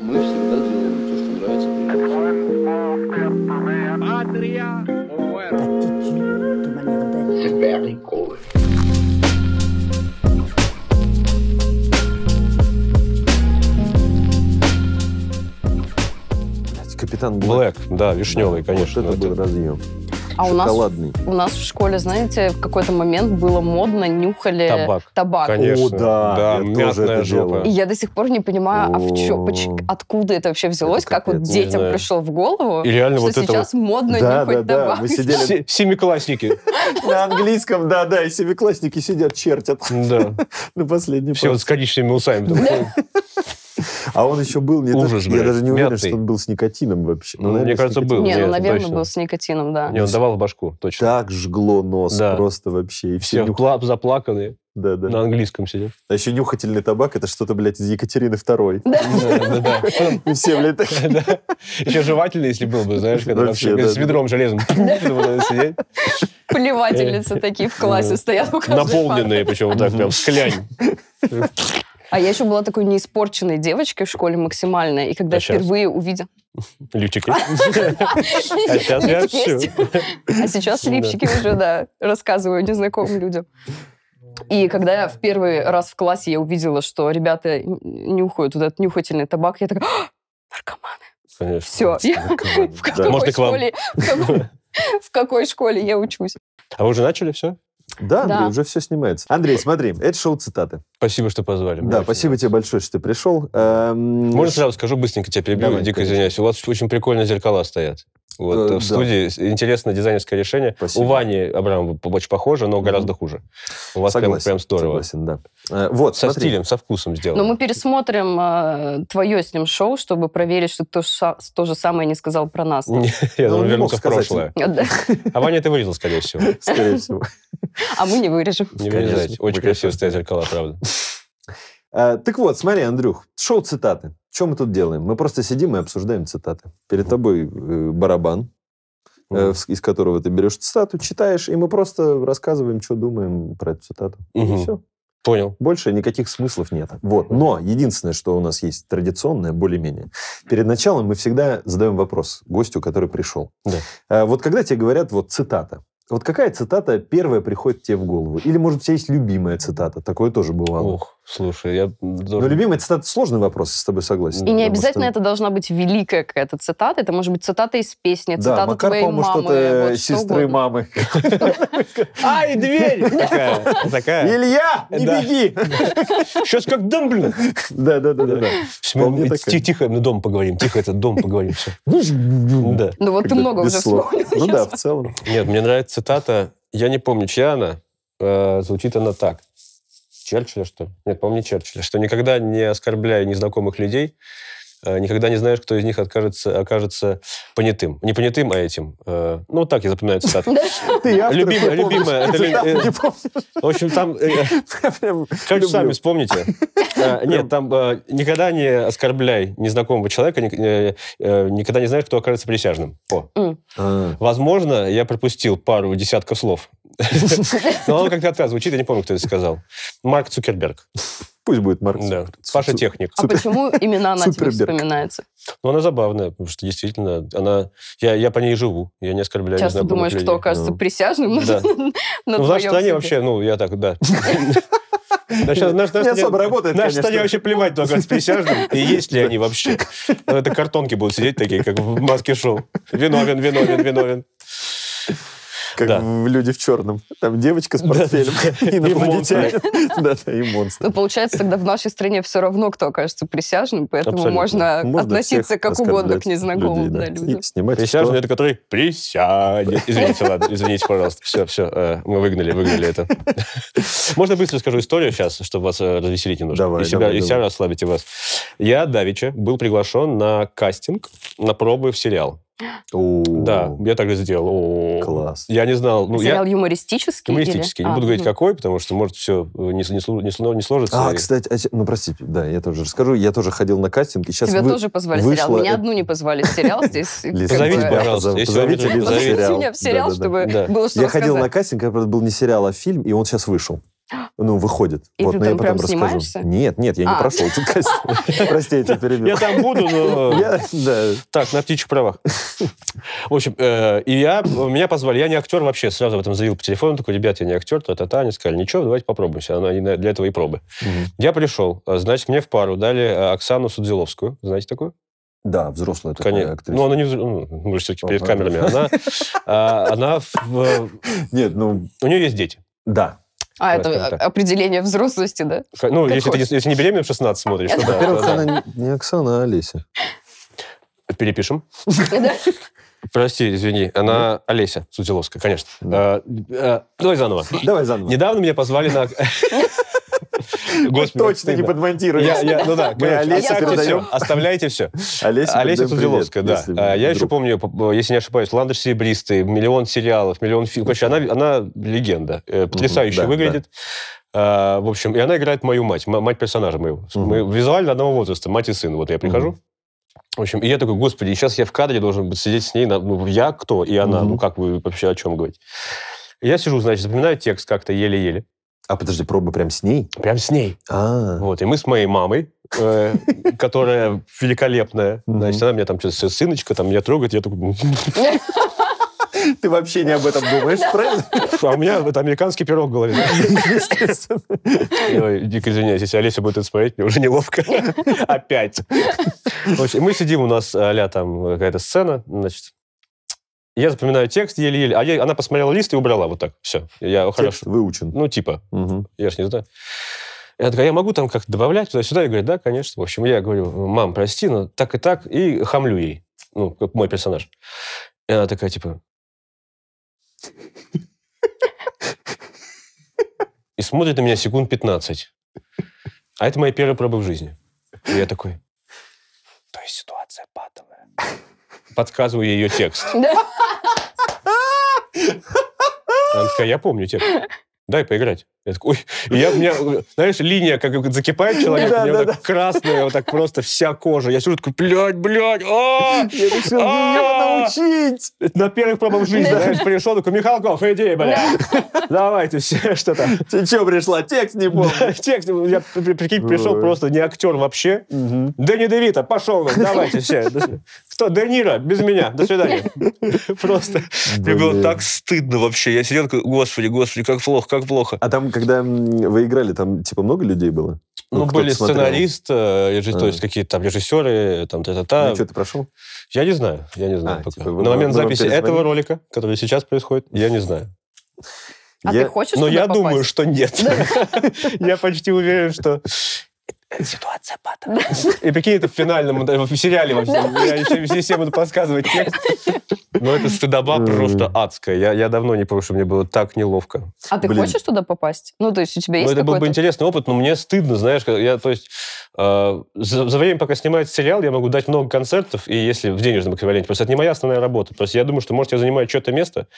Мы всегда делаем то, что нравится природе. Патрия Капитан Блэк, да, вишневый, конечно. Вот это ну, был разъем а шоколадный. У нас, у нас в школе, знаете, в какой-то момент было модно, нюхали табак. табак. Конечно. О, да, да я тоже это жопа. И я до сих пор не понимаю, а в чё, поч, откуда это вообще взялось, это как вот детям пришло в голову, И реально что вот сейчас это вот... модно да, нюхать да, да. табак. Мы сидели... Семиклассники. На английском, да, да, и семиклассники сидят, чертят. Да. На последний Все вот с коричневыми усами. А он еще был, не Ужас, то, я даже не уверен, что он был с никотином вообще. Ну, ну мне кажется, был. Ну, нет, ну, наверное, был с никотином, да. Не, он давал в башку, точно. Так жгло нос просто вообще. И все клап заплаканные. Да, да. На английском сидит. А еще нюхательный табак, это что-то, блядь, из Екатерины Второй. Да, да, Все, блядь, Еще жевательный, если был бы, знаешь, когда с ведром железом сидеть. Плевательницы э, такие в классе э, стоят э, Наполненные, причем так прям, склянь. А я еще была такой неиспорченной девочкой в школе максимально. И когда а впервые увидела... Лифчики. А, а сейчас я уже, да, рассказываю незнакомым людям. И когда я в первый раз в классе я увидела, что ребята нюхают вот этот нюхательный табак, я такая, «А, наркоманы. Все. В какой школе? В какой школе я учусь? А вы уже начали все? Да, Андрей, да. уже все снимается. Андрей, смотри, это шоу цитаты. Спасибо, что позвали. Да, спасибо нравится. тебе большое, что ты пришел. Эм... Можно сразу скажу, быстренько тебе перебью, Давай, дико конечно. извиняюсь. У вас очень прикольные зеркала стоят. Вот, э, э в студии интересное дизайнерское решение. Спасибо. У Вани Абрамова очень похоже, но гораздо mm-hmm. хуже. У вас согласен, прям, прям здорово. Согласен, да. Э, вот, со смотри. стилем, со вкусом сделано. Но ну, мы пересмотрим э, твое с ним шоу, чтобы проверить, что ты то, то же самое не сказал про нас. Я думаю, ну, вернуться в прошлое. А Ваня это вырезал, скорее всего. Скорее всего. А мы не вырежем. Не вырезать. Очень красиво стоят зеркала, правда. А, так вот, смотри, Андрюх, шоу цитаты. Что мы тут делаем? Мы просто сидим и обсуждаем цитаты. Перед тобой э, барабан, э, из которого ты берешь цитату, читаешь, и мы просто рассказываем, что думаем про эту цитату. И все. Понял. Больше никаких смыслов нет. Вот. Но единственное, что у нас есть традиционное, более-менее. Перед началом мы всегда задаем вопрос гостю, который пришел. Да. А, вот когда тебе говорят вот цитата, вот какая цитата первая приходит тебе в голову? Или, может, у тебя есть любимая цитата? Такое тоже бывало. Ох. Слушай, я... Должен... Но любимая цитат — сложный вопрос, я с тобой согласен. И не обязательно что... это должна быть великая какая-то цитата. Это может быть цитата из песни, да, цитата Макар, твоей мамы. что-то вот, э, сестры что мамы. Ай, дверь! Такая. Илья, не беги! Сейчас как Дамблин. Да-да-да. Тихо, мы дом поговорим. Тихо, этот дом поговорим. Ну вот ты много уже вспомнил. Ну да, в целом. Нет, мне нравится цитата, я не помню, чья она, э, звучит она так — Черчилля, что Нет, по-моему, не Черчилля. Что никогда не оскорбляя незнакомых людей, э, никогда не знаешь, кто из них откажется, окажется понятым. Не понятым, а этим. Э, ну, вот так я запоминаю цитату. Любимая, любимая. Э, в общем, там... Короче, сами вспомните. Нет, там никогда не оскорбляй незнакомого человека, никогда не знаешь, кто окажется присяжным. Возможно, я пропустил пару десятков слов Но он как-то отказывает. Звучит, я не помню, кто это сказал. Марк Цукерберг. Пусть будет Марк Да. Паша Техник. А почему именно она тебе вспоминается? Ну, она забавная, потому что действительно она... Я, я по ней живу, я не оскорбляю Часто думаешь, кто окажется ну. присяжным да. Ну, в нашей стране вообще, ну, я так, да. Да сейчас наш, наш, не особо работает, Наш стадия вообще плевать только с присяжным, и есть ли они вообще. Это картонки будут сидеть такие, как в маске шоу. Виновен, виновен, виновен. Как да. в «Люди в черном». Там девочка с портфелем, инопланетянин. Да-да, и монстр. Ну, получается, тогда в нашей стране все равно, кто окажется присяжным, поэтому можно относиться как угодно к незнакомым людям. Снимать Присяжный — это который присядет. Извините, ладно, извините, пожалуйста. Все, все, э, мы выгнали, выгнали это. Можно быстро скажу историю сейчас, чтобы вас э, развеселить немножко. Давай, и себя, давай, и себя расслабите вас. Я, Давича, был приглашен на кастинг, на пробы в сериал. Да, я так и сделал. Класс. Я не знал. Ну, Сериал юмористический? Юмористический. Не а, буду говорить, ну. какой, потому что, может, все э, не, не, не, сложится. А, кстати, а ну, простите, да, я тоже расскажу. Я тоже ходил на кастинг. И сейчас Тебя тоже позвали в сериал. Меня одну не позвали в сериал здесь. Позовите, пожалуйста. Позовите меня в сериал, чтобы было что Я ходил на кастинг, это был не сериал, а фильм, и он сейчас вышел. Ну, выходит. И вот, ты но ну, я потом расскажу. Снимаешься? Нет, нет, я а. не прошел этот кастинг. Прости, я перебил. Я там буду, но... Так, на птичьих правах. В общем, э, и я, меня позвали, я не актер вообще, сразу в этом заявил по телефону, такой, ребят, я не актер, то та та они сказали, ничего, давайте попробуемся, она для этого и пробы. Я пришел, э, значит, мне в пару дали э, Оксану Судзиловскую, знаете такую? Да, взрослая такая Конечно. актриса. Ну, она не взрослая, ну, мы все-таки перед камерами. Она, а, она... Нет, ну... У нее есть дети. Да. А, это как определение взрослости, да? Ну, если, ты, если не беременна в 16 смотришь, то да. Во-первых, она не Оксана, а Олеся. Перепишем. Прости, извини, она Олеся Судиловская, конечно. Э, э, давай заново. Давай заново. Недавно меня позвали на... Господи, точно не Я, Ну да, оставляйте все. Олеся Тузеловская, да. А, я еще помню, если не ошибаюсь, Ландыш Серебристый, миллион сериалов, миллион фильмов. Короче, она она легенда. Э, потрясающе выглядит. А, в общем, и она играет мою мать, мать персонажа моего. Мы визуально одного возраста, мать и сын. Вот я прихожу, в общем, и я такой, господи, сейчас я в кадре должен быть сидеть с ней, ну, я кто и она, угу. ну, как вы вообще о чем говорить. Я сижу, значит, запоминаю текст как-то еле-еле. А подожди, проба прям с ней? Прям с ней. А. Вот, и мы с моей мамой, э, которая великолепная, значит, она меня там что-то, сыночка, там меня трогает, я такой... Ты вообще не об этом думаешь, правильно? А у меня это американский пирог в голове. Ой, дико извиняюсь, если Олеся будет это смотреть, мне уже неловко. Опять. В общем, мы сидим, у нас а там какая-то сцена, значит, я запоминаю текст еле-еле, а я, она посмотрела лист и убрала вот так. Все, я текст хорошо. выучен. Ну, типа. Угу. Я ж не знаю. Я такая, я могу там как-то добавлять туда-сюда? И говорит, да, конечно. В общем, я говорю, мам, прости, но так и так, и хамлю ей. Ну, как мой персонаж. И она такая, типа... И смотрит на меня секунд 15. А это мои первые пробы в жизни. И я такой, то есть ситуация патовая подсказываю ее текст. Она такая, я помню текст. Дай поиграть. Я такой, ой, я, у меня, знаешь, линия как закипает человек, у меня вот так да. красная, вот так просто вся кожа. Я сижу такой, блядь, блядь, о, а!» Я решил, ее ну, а! научить. На первых пробах жизни, знаешь, пришел, такой, Михалков, иди, блядь. Давайте все, что то Ты что пришла? Текст не помню. Текст, я, прикинь, пришел просто не актер вообще. Да не Девита, пошел, давайте все. Что, Де Ниро, без меня, до свидания. Просто. Мне было так стыдно вообще. Я сидел, господи, господи, как плохо, как плохо. А там, когда вы играли, там, типа, много людей было? Ну, были сценарист, э, то а. есть какие-то там режиссеры, там, та-та-та. Ну, что, ты прошел? Я не знаю, я не знаю а, пока. Типа, На момент записи этого ролика, который сейчас происходит, я не знаю. А я... ты хочешь Но я попасть? думаю, что нет. Я почти уверен, что Ситуация патовая. И прикинь, это в финальном, э, в сериале вообще. Я еще все буду подсказывать текст. Ну, это стыдоба просто адская. Я, я давно не помню, что мне было так неловко. А ты Блин. хочешь туда попасть? Ну, то есть у тебя ну, есть Ну, это был бы интересный опыт, но мне стыдно, знаешь. Я, то есть э, за, за время, пока снимается сериал, я могу дать много концертов, и если в денежном эквиваленте. Просто это не моя основная работа. Просто я думаю, что, может, я занимаю что-то место.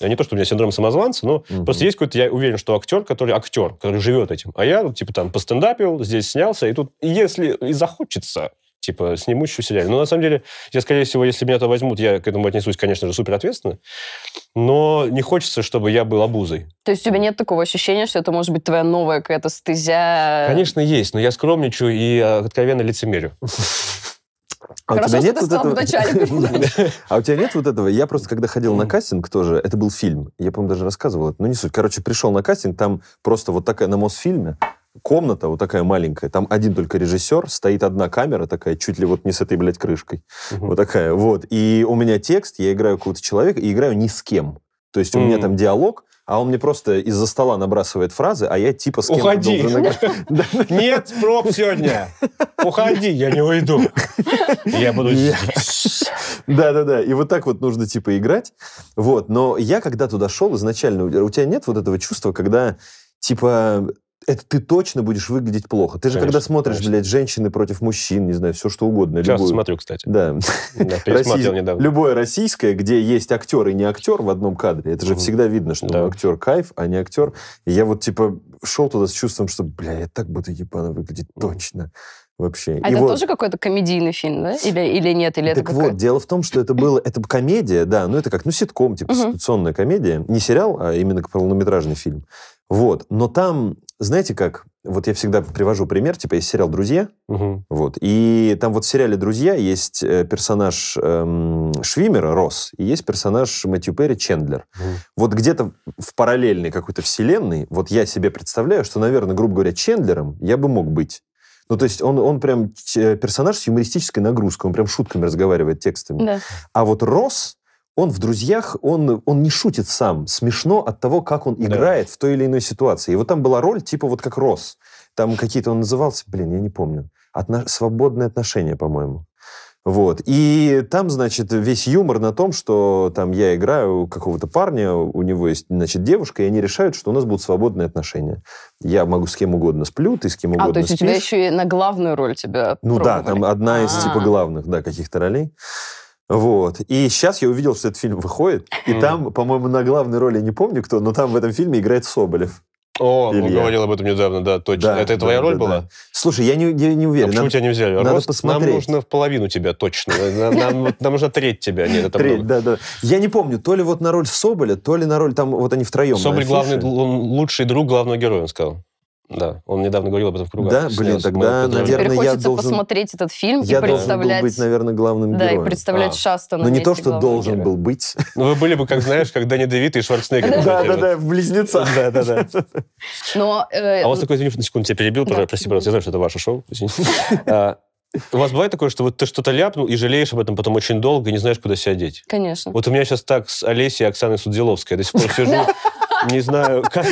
Э, не то, что у меня синдром самозванца, но угу. просто есть какой-то, я уверен, что актер, который актер, который живет этим. А я, типа, там, постендапил, здесь снялся, и тут, если и захочется, типа, сниму еще сериал. Но на самом деле, я, скорее всего, если меня то возьмут, я к этому отнесусь, конечно же, супер ответственно, но не хочется, чтобы я был обузой. То есть у тебя нет такого ощущения, что это может быть твоя новая какая-то стезя? Конечно, есть, но я скромничаю и а, откровенно лицемерю. А Хорошо, у тебя нет вот этого? а у тебя нет вот этого? Я просто, когда ходил на кастинг тоже, это был фильм, я, по-моему, даже рассказывал, ну не суть. Короче, пришел на кастинг, там просто вот такая на Мосфильме, комната вот такая маленькая, там один только режиссер, стоит одна камера такая, чуть ли вот не с этой, блядь, крышкой. Угу. Вот такая, вот. И у меня текст, я играю какого-то человека и играю ни с кем. То есть у меня там диалог, а он мне просто из-за стола набрасывает фразы, а я типа с кем Уходи! Нет проб сегодня! Уходи, я не уйду. Я буду... Да-да-да, и вот так вот нужно типа играть. Вот, но я когда туда шел изначально, у тебя нет вот этого чувства, когда типа это ты точно будешь выглядеть плохо. Ты же, конечно, когда смотришь, конечно. блядь, женщины против мужчин, не знаю, все что угодно. Сейчас любую... смотрю, кстати. Да. да недавно. Любое российское, где есть актер и не актер в одном кадре, это же всегда видно, что актер кайф, а не актер. я вот, типа, шел туда с чувством, что, бля, я так буду ебано выглядеть точно вообще. А и это вот... тоже какой-то комедийный фильм, да? Или, или нет? Или так это вот, дело в том, что это было... Это комедия, да, ну это как, ну, ситком, типа, uh ситуационная комедия. Не сериал, а именно полнометражный фильм. Вот. Но там знаете как, вот я всегда привожу пример, типа есть сериал «Друзья», угу. вот, и там вот в сериале «Друзья» есть э, персонаж эм, Швимера, Росс, и есть персонаж Мэтью Перри, Чендлер. Угу. Вот где-то в параллельной какой-то вселенной, вот я себе представляю, что, наверное, грубо говоря, Чендлером я бы мог быть. Ну, то есть он, он прям э, персонаж с юмористической нагрузкой, он прям шутками разговаривает текстами. Да. А вот Росс, он в «Друзьях», он, он не шутит сам. Смешно от того, как он играет да. в той или иной ситуации. Его там была роль типа вот как Рос. Там какие-то он назывался, блин, я не помню. Отно... «Свободные отношения», по-моему. Вот. И там, значит, весь юмор на том, что там я играю какого-то парня, у него есть, значит, девушка, и они решают, что у нас будут свободные отношения. Я могу с кем угодно сплю, ты с кем угодно спишь. А, то есть спишь. у тебя еще и на главную роль тебя Ну да, там одна из, А-а-а. типа, а. главных, да, каких-то ролей. Вот. И сейчас я увидел, что этот фильм выходит, и там, по-моему, на главной роли, не помню кто, но там в этом фильме играет Соболев. О, Илья. он говорил об этом недавно, да, точно. Да, это да, твоя да, роль да, была? Да. Слушай, я не, я не уверен. А почему тебя не взяли? Надо Рост, посмотреть. Нам нужно в половину тебя, точно. Э, нам, нужно треть тебя. А Нет, это треть, да, да. Я не помню, то ли вот на роль Соболя, то ли на роль там, вот они втроем. Соболь главный, лучший друг главного героя, он сказал. Да, он недавно говорил об этом в кругах. Да, блин, тогда, мы, наверное, я должен... посмотреть этот фильм я и представлять... должен быть, наверное, главным да, героем. Да, и представлять а. Шастона Но ну, не то, что должен героя. был быть. Ну, вы были бы, как знаешь, как Дэнни Девит и Шварценеггер. Да-да-да, в близнецах. Да-да-да. Но... Э, а у вас такой, извини, на секунду тебя перебил, прости, брат, я знаю, что это ваше шоу, а, у вас бывает такое, что вот ты что-то ляпнул и жалеешь об этом потом очень долго и не знаешь, куда себя деть? Конечно. Вот у меня сейчас так с Олесей и Оксаной Судзиловской. Я до сих пор сижу, не знаю, как...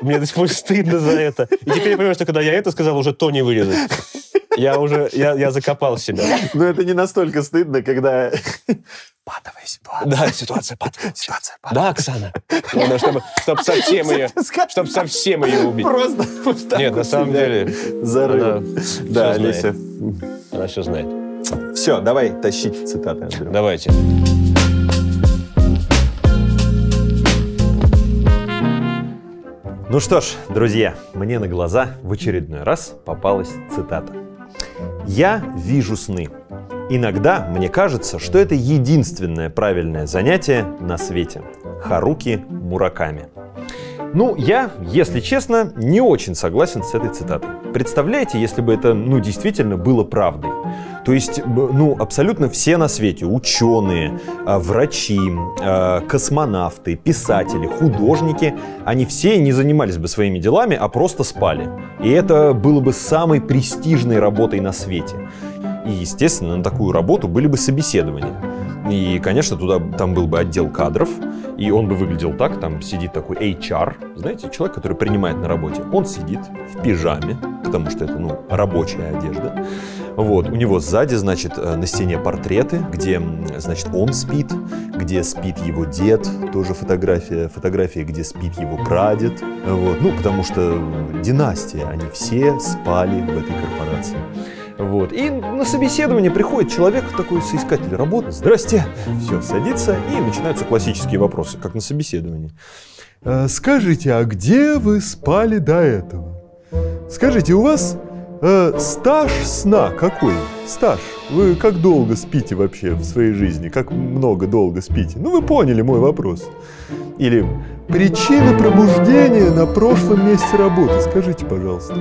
Мне до сих пор стыдно за это. И теперь я понимаю, что когда я это сказал, уже то не вырезать. Я уже, я, я закопал себя. Но это не настолько стыдно, когда патовая ситуация. Да, ситуация патовая. Ситуация патовая. Да, Оксана. Надо, чтобы, чтобы совсем ее, чтобы совсем ее убить. Просто. Вот Нет, на самом деле. Зарыв. Да, Олеся. Она все знает. Все, давай тащить цитаты, Давайте. Давайте. Ну что ж, друзья, мне на глаза в очередной раз попалась цитата. «Я вижу сны. Иногда мне кажется, что это единственное правильное занятие на свете». Харуки Мураками. Ну, я, если честно, не очень согласен с этой цитатой. Представляете, если бы это, ну, действительно было правдой. То есть, ну, абсолютно все на свете, ученые, а, врачи, а, космонавты, писатели, художники, они все не занимались бы своими делами, а просто спали. И это было бы самой престижной работой на свете. И, естественно, на такую работу были бы собеседования. И, конечно, туда там был бы отдел кадров, и он бы выглядел так, там сидит такой HR, знаете, человек, который принимает на работе. Он сидит в пижаме, потому что это, ну, рабочая одежда. Вот, у него сзади, значит, э, на стене портреты, где, значит, он спит, где спит его дед, тоже фотография, фотография, где спит его прадед. Вот, ну, потому что династия, они все спали в этой корпорации. Вот. И на собеседование приходит человек, такой соискатель работы. Здрасте. Все, садится. И начинаются классические вопросы, как на собеседовании. «Э, скажите, а где вы спали до этого? Скажите, у вас э, стаж сна какой? Стаж. Вы как долго спите вообще в своей жизни? Как много долго спите? Ну, вы поняли мой вопрос. Или Причина пробуждения на прошлом месте работы, скажите, пожалуйста.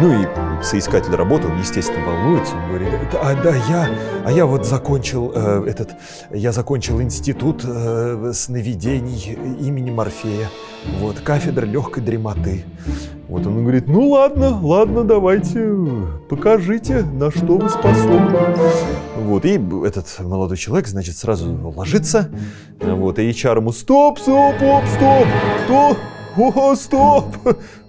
Ну и соискатель работы, он, естественно, волнуется, он говорит, а да, я, а я вот закончил э, этот, я закончил институт э, сновидений имени Морфея, вот, кафедра легкой дремоты. Вот он говорит, ну ладно, ладно, давайте, покажите, на что вы способны. Вот, и этот молодой человек, значит, сразу ложится. Вот, и HR ему, стоп, стоп, оп, стоп, то, о, стоп,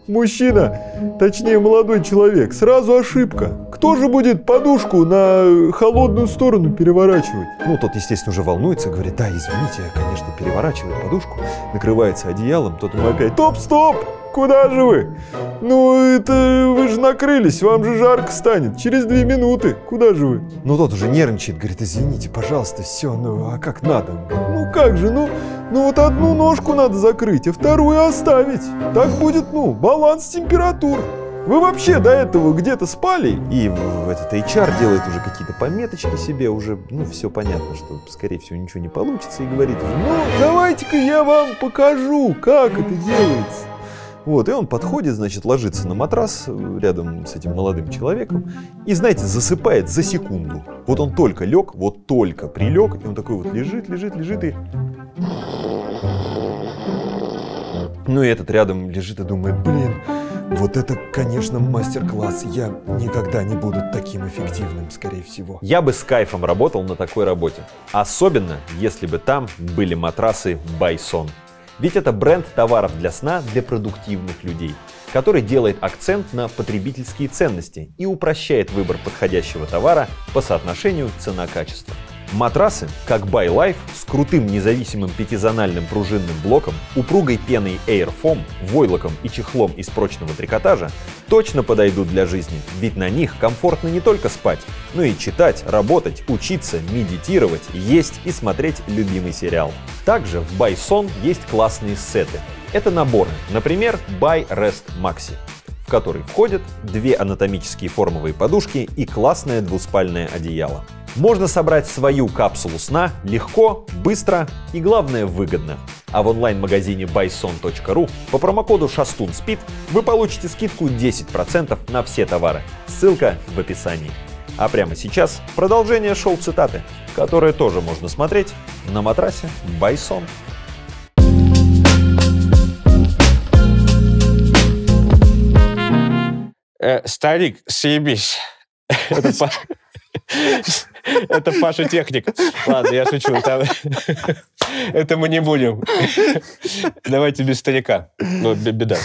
Мужчина, точнее молодой человек, сразу ошибка. Кто же будет подушку на холодную сторону переворачивать? Ну, тот, естественно, уже волнуется, говорит, да, извините, я, конечно, переворачиваю подушку, накрывается одеялом, тот ему опять, топ, стоп, куда же вы? Ну, это вы же накрылись, вам же жарко станет. Через две минуты. Куда же вы? Ну, тот уже нервничает, говорит, извините, пожалуйста, все, ну, а как надо? Ну, как же, ну, ну вот одну ножку надо закрыть, а вторую оставить. Так будет, ну, баланс температур. Вы вообще до этого где-то спали? И этот HR делает уже какие-то пометочки себе, уже, ну, все понятно, что, скорее всего, ничего не получится, и говорит, ну, давайте-ка я вам покажу, как это делается. Вот, и он подходит, значит, ложится на матрас э, рядом с этим молодым человеком и, знаете, засыпает за секунду. Вот он только лег, вот только прилег, и он такой вот лежит, лежит, лежит и ну и этот рядом лежит и думает, блин, вот это, конечно, мастер-класс. Я никогда не буду таким эффективным, скорее всего. Я бы с кайфом работал на такой работе. Особенно, если бы там были матрасы Байсон. Ведь это бренд товаров для сна для продуктивных людей, который делает акцент на потребительские ценности и упрощает выбор подходящего товара по соотношению цена-качество. Матрасы, как ByLife, с крутым независимым пятизональным пружинным блоком, упругой пеной Air Foam, войлоком и чехлом из прочного трикотажа точно подойдут для жизни, ведь на них комфортно не только спать, но и читать, работать, учиться, медитировать, есть и смотреть любимый сериал. Также в Байсон есть классные сеты. Это наборы, например, By Rest Maxi в который входят две анатомические формовые подушки и классное двуспальное одеяло. Можно собрать свою капсулу сна легко, быстро и, главное, выгодно. А в онлайн-магазине bison.ru по промокоду SHASTUNSPID вы получите скидку 10% на все товары. Ссылка в описании. А прямо сейчас продолжение шоу-цитаты, которое тоже можно смотреть на матрасе Байсон. Э, старик, съебись. Это Паша Техник. Ладно, я шучу. Это мы не будем. Давайте без старика. Ну, беда.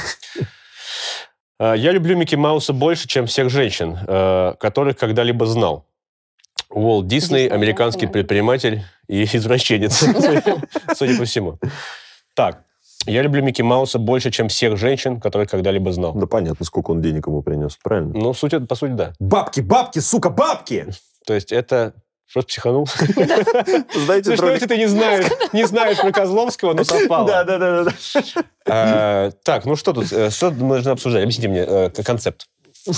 Э, я люблю Микки Мауса больше, чем всех женщин, э, которых когда-либо знал. Уолт Дисней, американский предприниматель и извращенец, судя по всему. Так, я люблю Микки Мауса больше, чем всех женщин, которые когда-либо знал. Да понятно, сколько он денег ему принес, правильно? Ну, суть, это, по сути, да. Бабки, бабки, сука, бабки! То есть это Просто психанул. Знаете, что это ну, ты не знаешь? Не знаешь про Козловского, но совпало. Да, да, да, да. А, так, ну что тут? Э, что мы должны обсуждать? Объясните мне э, концепт.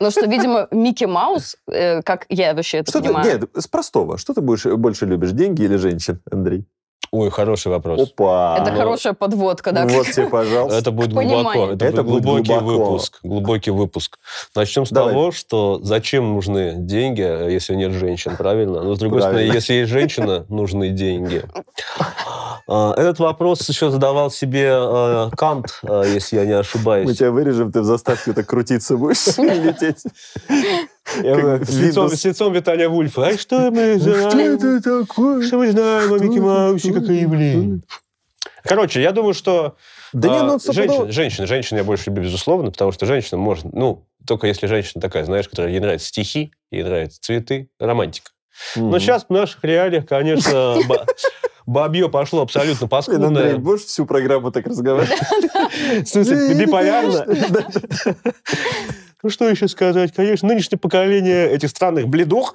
Ну что, видимо, Микки Маус, э, как я вообще это понимаю. Нет, с простого. Что ты больше любишь, деньги или женщин, Андрей? Ой, хороший вопрос. Опа! Это ну, хорошая подводка, да? Вот тебе, пожалуйста. Это будет глубоко. Это, это будет глубокий глубоко. выпуск. Глубокий выпуск. Начнем с Давай. того, что зачем нужны деньги, если нет женщин, правильно? Но, с другой правильно. стороны, если есть женщина, нужны деньги. А, этот вопрос еще задавал себе а, Кант, а, если я не ошибаюсь. Мы тебя вырежем, ты в заставке так крутиться будешь лететь. Как, с, лицом, Виталия Вульфа. А что мы знаем? Что это такое? Что мы знаем о Микки Маусе, как блин? Короче, я думаю, что да а, нет, ну, женщин, женщин, женщин я больше люблю, безусловно, потому что женщина может, ну, только если женщина такая, знаешь, которая ей нравятся стихи, ей нравятся цветы, романтика. Mm-hmm. Но сейчас в наших реалиях, конечно, бабье пошло абсолютно паскудное. Андрей, будешь всю программу так разговаривать? В смысле, биполярно? Ну, что еще сказать? Конечно, нынешнее поколение этих странных бледух.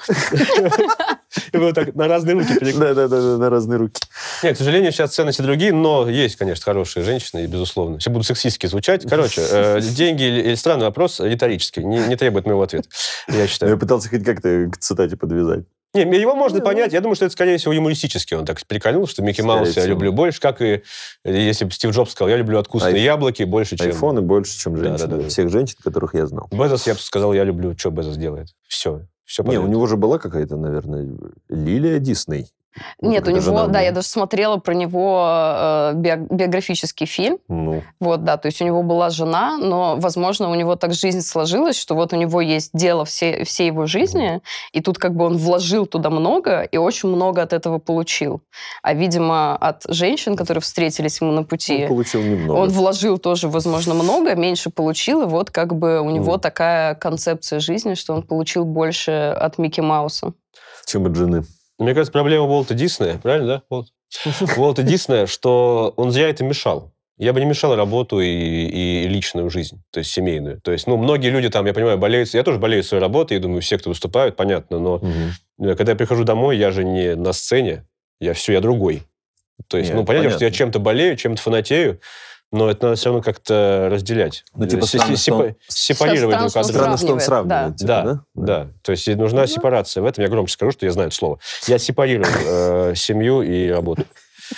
И вот так на разные руки Да, да, да, на разные руки. Нет, к сожалению, сейчас ценности другие, но есть, конечно, хорошие женщины, безусловно. Все будут сексистски звучать. Короче, э, деньги или странный вопрос риторический, не требует моего ответа, я считаю. Ну, я пытался хоть как-то к цитате подвязать. Не, его можно ну, понять. Ну. Я думаю, что это, скорее всего, юмористически он так приколил, что Микки Маус я люблю больше, как и если бы Стив Джобс сказал, я люблю откусные Айф... яблоки больше, чем... Айфоны больше, чем женщины. Да, да, да. Всех женщин, которых я знал. Безос, я бы сказал, я люблю, что Безос делает. Все. Все Не, у него же была какая-то, наверное, Лилия Дисней. Нет, у него, да, я даже смотрела про него э, биографический фильм. Ну. Вот, да, то есть у него была жена, но, возможно, у него так жизнь сложилась, что вот у него есть дело все, всей его жизни, mm. и тут как бы он вложил туда много и очень много от этого получил. А, видимо, от женщин, которые встретились ему на пути... Он получил немного. Он вложил тоже, возможно, много, меньше получил, и вот как бы у него mm. такая концепция жизни, что он получил больше от Микки Мауса. Чем от жены. Мне кажется, проблема Уолта Диснея, правильно, да? Уолт? Уолта Диснея, что он зря это мешал. Я бы не мешал работу и, и личную жизнь, то есть семейную. То есть, ну, многие люди там, я понимаю, болеют. Я тоже болею своей работой, я думаю, все, кто выступают, понятно, но угу. когда я прихожу домой, я же не на сцене, я все, я другой. То есть, Нет, ну, понятно, понятно, что я чем-то болею, чем-то фанатею, но это надо все равно как-то разделять. Ну, типа странно, Сепа- сепарировать друг от друга. Странно, что он сравнивает. Да. Типа, да, да, да. То есть нужна ну. сепарация. В этом я громче скажу, что я знаю это слово. Я сепарирую э, семью и работу.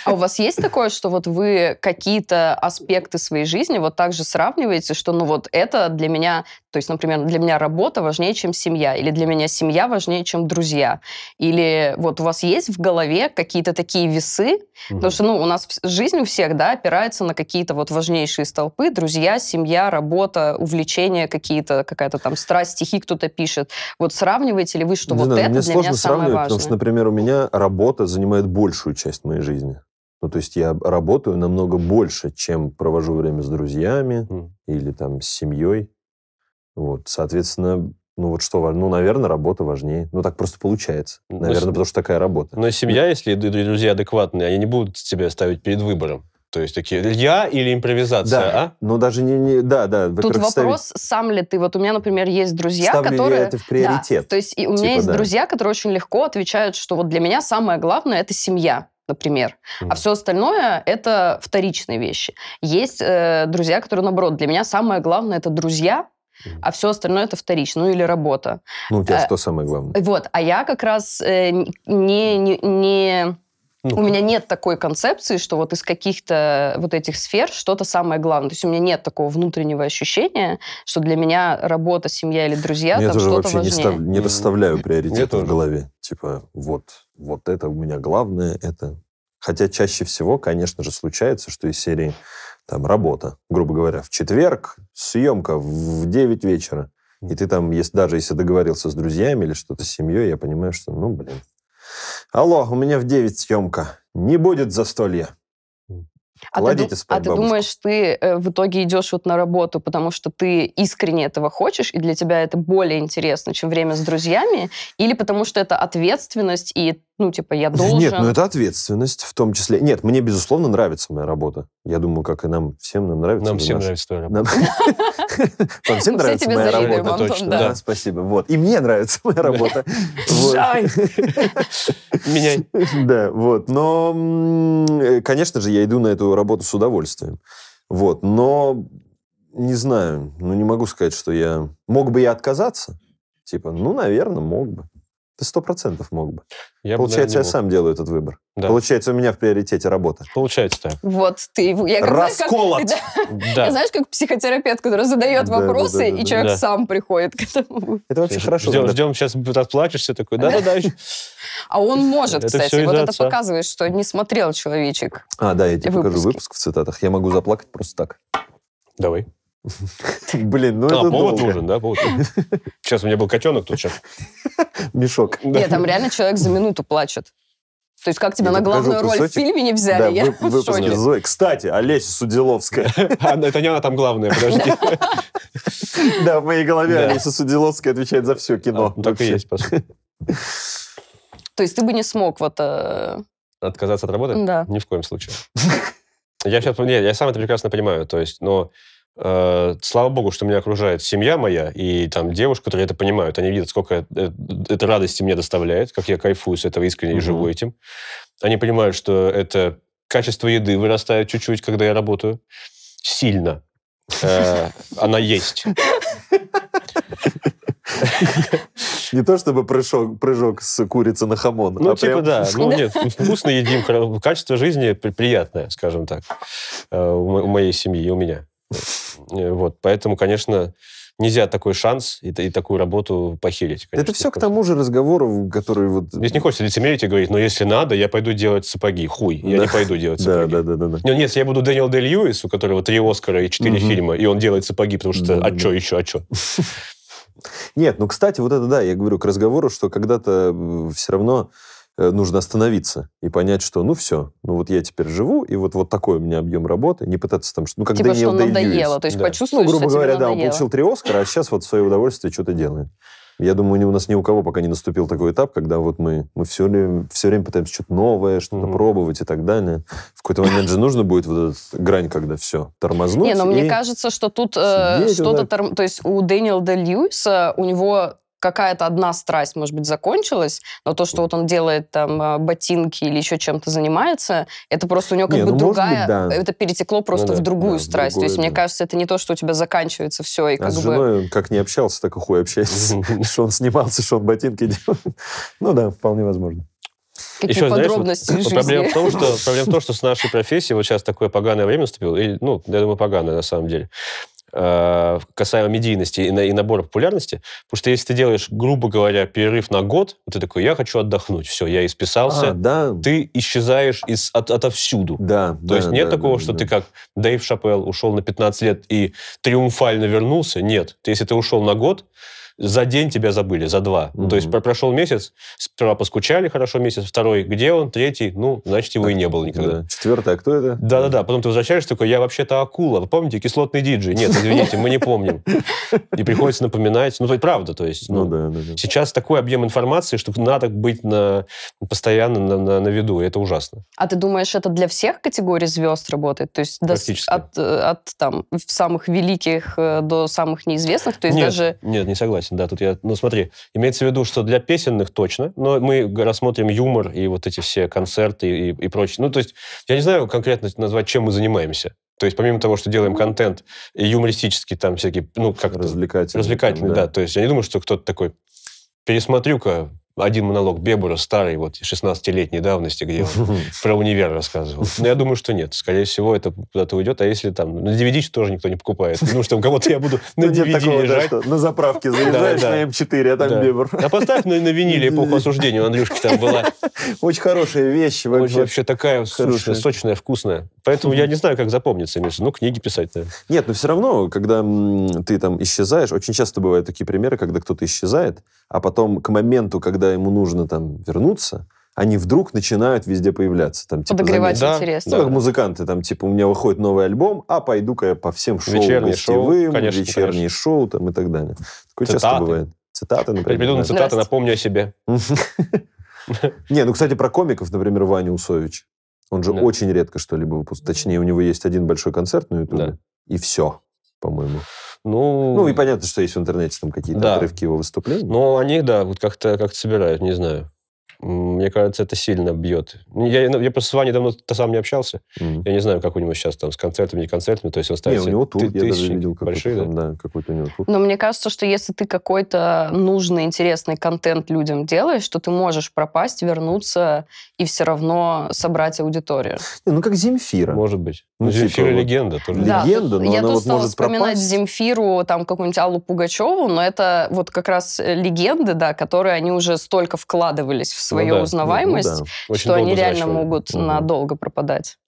А у вас есть такое, что вот вы какие-то аспекты своей жизни вот так же сравниваете, что ну вот это для меня, то есть, например, для меня работа важнее, чем семья, или для меня семья важнее, чем друзья, или вот у вас есть в голове какие-то такие весы, угу. потому что, ну, у нас жизнь у всех, да, опирается на какие-то вот важнейшие столпы, друзья, семья, работа, увлечения какие-то, какая-то там страсть, стихи кто-то пишет. Вот сравниваете ли вы, что Не вот знаю, это для меня самое важное? потому что, например, у меня работа занимает большую часть моей жизни. Ну, то есть я работаю намного больше, чем провожу время с друзьями mm. или там с семьей. Вот, соответственно, ну вот что, ну, наверное, работа важнее. Ну, так просто получается. Ну, наверное, но, потому что такая работа. Но семья, ну. если друзья адекватные, они не будут тебя ставить перед выбором. То есть такие, я или импровизация, да. а? Ну, даже не, не да, да. Тут вопрос, ставить... сам ли ты. Вот у меня, например, есть друзья, Ставлю которые... Ли это в приоритет. Да. То есть и у меня типа, есть да. друзья, которые очень легко отвечают, что вот для меня самое главное — это семья например. Mm. А все остальное это вторичные вещи. Есть э, друзья, которые наоборот, для меня самое главное это друзья, а все остальное это вторично, ну или работа. Ну, у тебя а, что самое главное? Вот, а я как раз э, не, не, не ну -ка. У меня нет такой концепции, что вот из каких-то вот этих сфер что-то самое главное. То есть у меня нет такого внутреннего ощущения, что для меня работа, семья или друзья ну, Я там тоже что-то вообще важнее. не, став... не расставляю приоритеты в голове. Типа вот, вот это у меня главное, это... Хотя чаще всего, конечно же, случается, что из серии там работа, грубо говоря, в четверг, съемка в 9 вечера. И ты там, если, даже если договорился с друзьями или что-то с семьей, я понимаю, что, ну, блин, Алло, у меня в 9 съемка. Не будет застолья. А Кладите ты, а ты бабушку. думаешь, ты э, в итоге идешь вот на работу, потому что ты искренне этого хочешь, и для тебя это более интересно, чем время с друзьями, или потому что это ответственность, и ну, типа, я должен... Нет, ну это ответственность в том числе. Нет, мне, безусловно, нравится моя работа. Я думаю, как и нам всем нам нравится. Нам всем нравится твоя работа. Вам всем нравится моя работа. точно. Да, спасибо. Вот. И мне нравится моя работа. Меняй. Да, вот. Но, конечно же, я иду на эту работу с удовольствием. Вот. Но не знаю, ну не могу сказать, что я... Мог бы я отказаться? Типа, ну, наверное, мог бы. Ты сто процентов мог бы. Я Получается, бы, я сам делаю этот выбор. Да. Получается, у меня в приоритете работа. Получается, да. Вот ты. Я как, Расколот! Знаешь, как, да, Я, знаешь, как психотерапевт, который задает да, вопросы, да, да, да, и человек да. сам приходит к этому. Это вообще Слушай, хорошо. Ждем, ждем, сейчас отплачешься такой, да-да-да. А он может, кстати. Вот это показывает, что не смотрел человечек. А, да, я тебе покажу выпуск в цитатах. Я могу заплакать просто так. Давай. Блин, ну а, это повод нужен, да? Повод. Сейчас у меня был котенок тут сейчас. Мешок. Нет, там реально человек за минуту плачет. То есть как тебя Я на главную роль в фильме не взяли? Да, Я вы, в шоке. Зои. Кстати, Олеся Судиловская. Это не она там главная, подожди. Да, в моей голове Олеся Судиловская отвечает за все кино. А, так и есть, по сути. То есть ты бы не смог вот... Э, Отказаться от работы? Да. Ни в коем случае. Я сейчас, нет, я сам это прекрасно понимаю, то есть, но Э, слава богу, что меня окружает семья моя и там девушка, которые это понимают. Они видят, сколько это, э, это радости мне доставляет, как я кайфую с этого искренне mm-hmm. и живу этим. Они понимают, что это качество еды вырастает чуть-чуть, когда я работаю. Сильно. Э, она есть. Не то чтобы прыжок, прыжок с курицы на хамон. Ну, а типа, прям... да. Ну, нет, вкусно едим. Качество жизни приятное, скажем так, у моей семьи и у меня. Э, вот, поэтому, конечно, нельзя такой шанс и, и такую работу похилить. Конечно. Это все к тому же разговору, который вот... Здесь не хочется лицемерить и говорить, но если надо, я пойду делать сапоги. Хуй, я да. не пойду делать сапоги. Да, да, да. да, да. Ну, нет, если я буду Дэниел Дэ Льюис, у которого три Оскара и четыре угу. фильма, и он делает сапоги, потому что да, а да. что еще, а что? Нет, ну, кстати, вот это да, я говорю к разговору, что когда-то все равно Э, нужно остановиться и понять, что ну все, ну вот я теперь живу, и вот, вот такой у меня объем работы, не пытаться там, что, ну как типа, Дэниел что надоело, Льюис. то есть да. почувствовать, Ну, грубо что говоря, да, надоело. он получил три Оскара, а сейчас вот в свое удовольствие что-то делает. Я думаю, у нас ни у кого пока не наступил такой этап, когда вот мы, мы все, время, все время пытаемся что-то новое, что-то mm-hmm. пробовать и так далее. В какой-то момент же нужно будет вот эта грань, когда все, тормознуть. Не, но мне кажется, что тут э, что-то... Тор... То есть у Дэниела Де Льюиса, у него какая-то одна страсть, может быть, закончилась, но то, что вот он делает там а, ботинки или еще чем-то занимается, это просто у него как не, бы ну, другая, быть, да. это перетекло ну просто ну, да, в другую да, страсть. другое, то есть, да. мне кажется, это не то, что у тебя заканчивается все. И а как с женой бы... он как не общался, так и хуй общается. Что он снимался, что он ботинки делал. Ну да, вполне возможно. Какие Еще, подробности знаешь, вот, Проблема в, том, что, проблема в том, что с нашей профессией вот сейчас такое поганое время наступило, и, ну, я думаю, поганое на самом деле, Э, касаемо медийности и, на, и набора популярности, потому что если ты делаешь, грубо говоря, перерыв на год, ты такой, я хочу отдохнуть, все, я исписался, а, да. ты исчезаешь из, от, отовсюду. Да, То да, есть нет да, такого, да, что да. ты как Дэйв Шапелл ушел на 15 лет и триумфально вернулся, нет. Если ты ушел на год, за день тебя забыли, за два. Mm-hmm. Ну, то есть прошел месяц, сперва поскучали хорошо месяц, второй, где он, третий, ну, значит, его так, и не было никогда. Да. Четвертый, а кто это? Да-да-да, потом ты возвращаешься, такой, я вообще-то акула. Вы помните кислотный диджей? Нет, извините, мы не помним. И приходится напоминать. Ну, то есть правда, то есть. Ну, ну да, да, Сейчас такой объем информации, что надо быть на, постоянно на, на, на виду, и это ужасно. А ты думаешь, это для всех категорий звезд работает? То есть до, от, э, от там, самых великих э, до самых неизвестных? То есть нет, даже... нет, не согласен согласен, да, тут я... Ну, смотри, имеется в виду, что для песенных точно, но мы рассмотрим юмор и вот эти все концерты и, и прочее. Ну, то есть я не знаю конкретно назвать, чем мы занимаемся. То есть помимо того, что делаем ну, контент юмористический, там всякие, ну, как Развлекательный. Развлекательный, там, да. да. То есть я не думаю, что кто-то такой, пересмотрю-ка один монолог Бебура, старый, вот, 16-летней давности, где он про универ рассказывал. Но ну, я думаю, что нет. Скорее всего, это куда-то уйдет. А если там... Ну, на DVD тоже никто не покупает. Потому ну, что у кого-то я буду на DVD такого, лежать. на заправке заезжаешь на М4, а там да. Бебур. А поставь на, виниле эпоху осуждения. У Андрюшки там была... Очень хорошая вещь вообще. такая сочная, сочная, вкусная. Поэтому я не знаю, как запомнится. Ну, книги писать, то Нет, но все равно, когда ты там исчезаешь, очень часто бывают такие примеры, когда кто-то исчезает, а потом к моменту, когда когда ему нужно там вернуться, они вдруг начинают везде появляться. Там, типа, Подогревать замес... интерес. Да, ну, да. как музыканты, там, типа, у меня выходит новый альбом, а пойду-ка я по всем шоу вечерние гостевым, шоу, конечно, вечерние конечно. шоу там, и так далее. Такое Цитаты. часто бывает. Цитаты, например. Я на цитаты, напомню о себе. Не, ну, кстати, про комиков, например, Ваня Усович. Он же очень редко что-либо выпускает. Точнее, у него есть один большой концерт на Ютубе, и все, по-моему. Ну, ну и понятно, что есть в интернете там какие-то да. отрывки его выступлений. Ну, они, да, вот как-то как собирают, не знаю. Мне кажется, это сильно бьет. Ну, я, я просто с Ваней давно то сам не общался. Mm-hmm. Я не знаю, как у него сейчас там с концертами, не концертами. То есть он ставит... Не, у него тур, я даже видел большие, там, да? какой-то у него тур. Но мне кажется, что если ты какой-то нужный, интересный контент людям делаешь, то ты можешь пропасть, вернуться и все равно собрать аудиторию. Не, ну, как Земфира. Может быть. Ну, Земфира типа, легенда тоже. Да, легенда, но я она тут вот может вспоминать пропасть. Земфиру, там, какую-нибудь Аллу Пугачеву, но это вот как раз э, легенды, да, которые они уже столько вкладывались в ну свою ну, да, узнаваемость, ну, да. что они реально могут угу. надолго пропадать.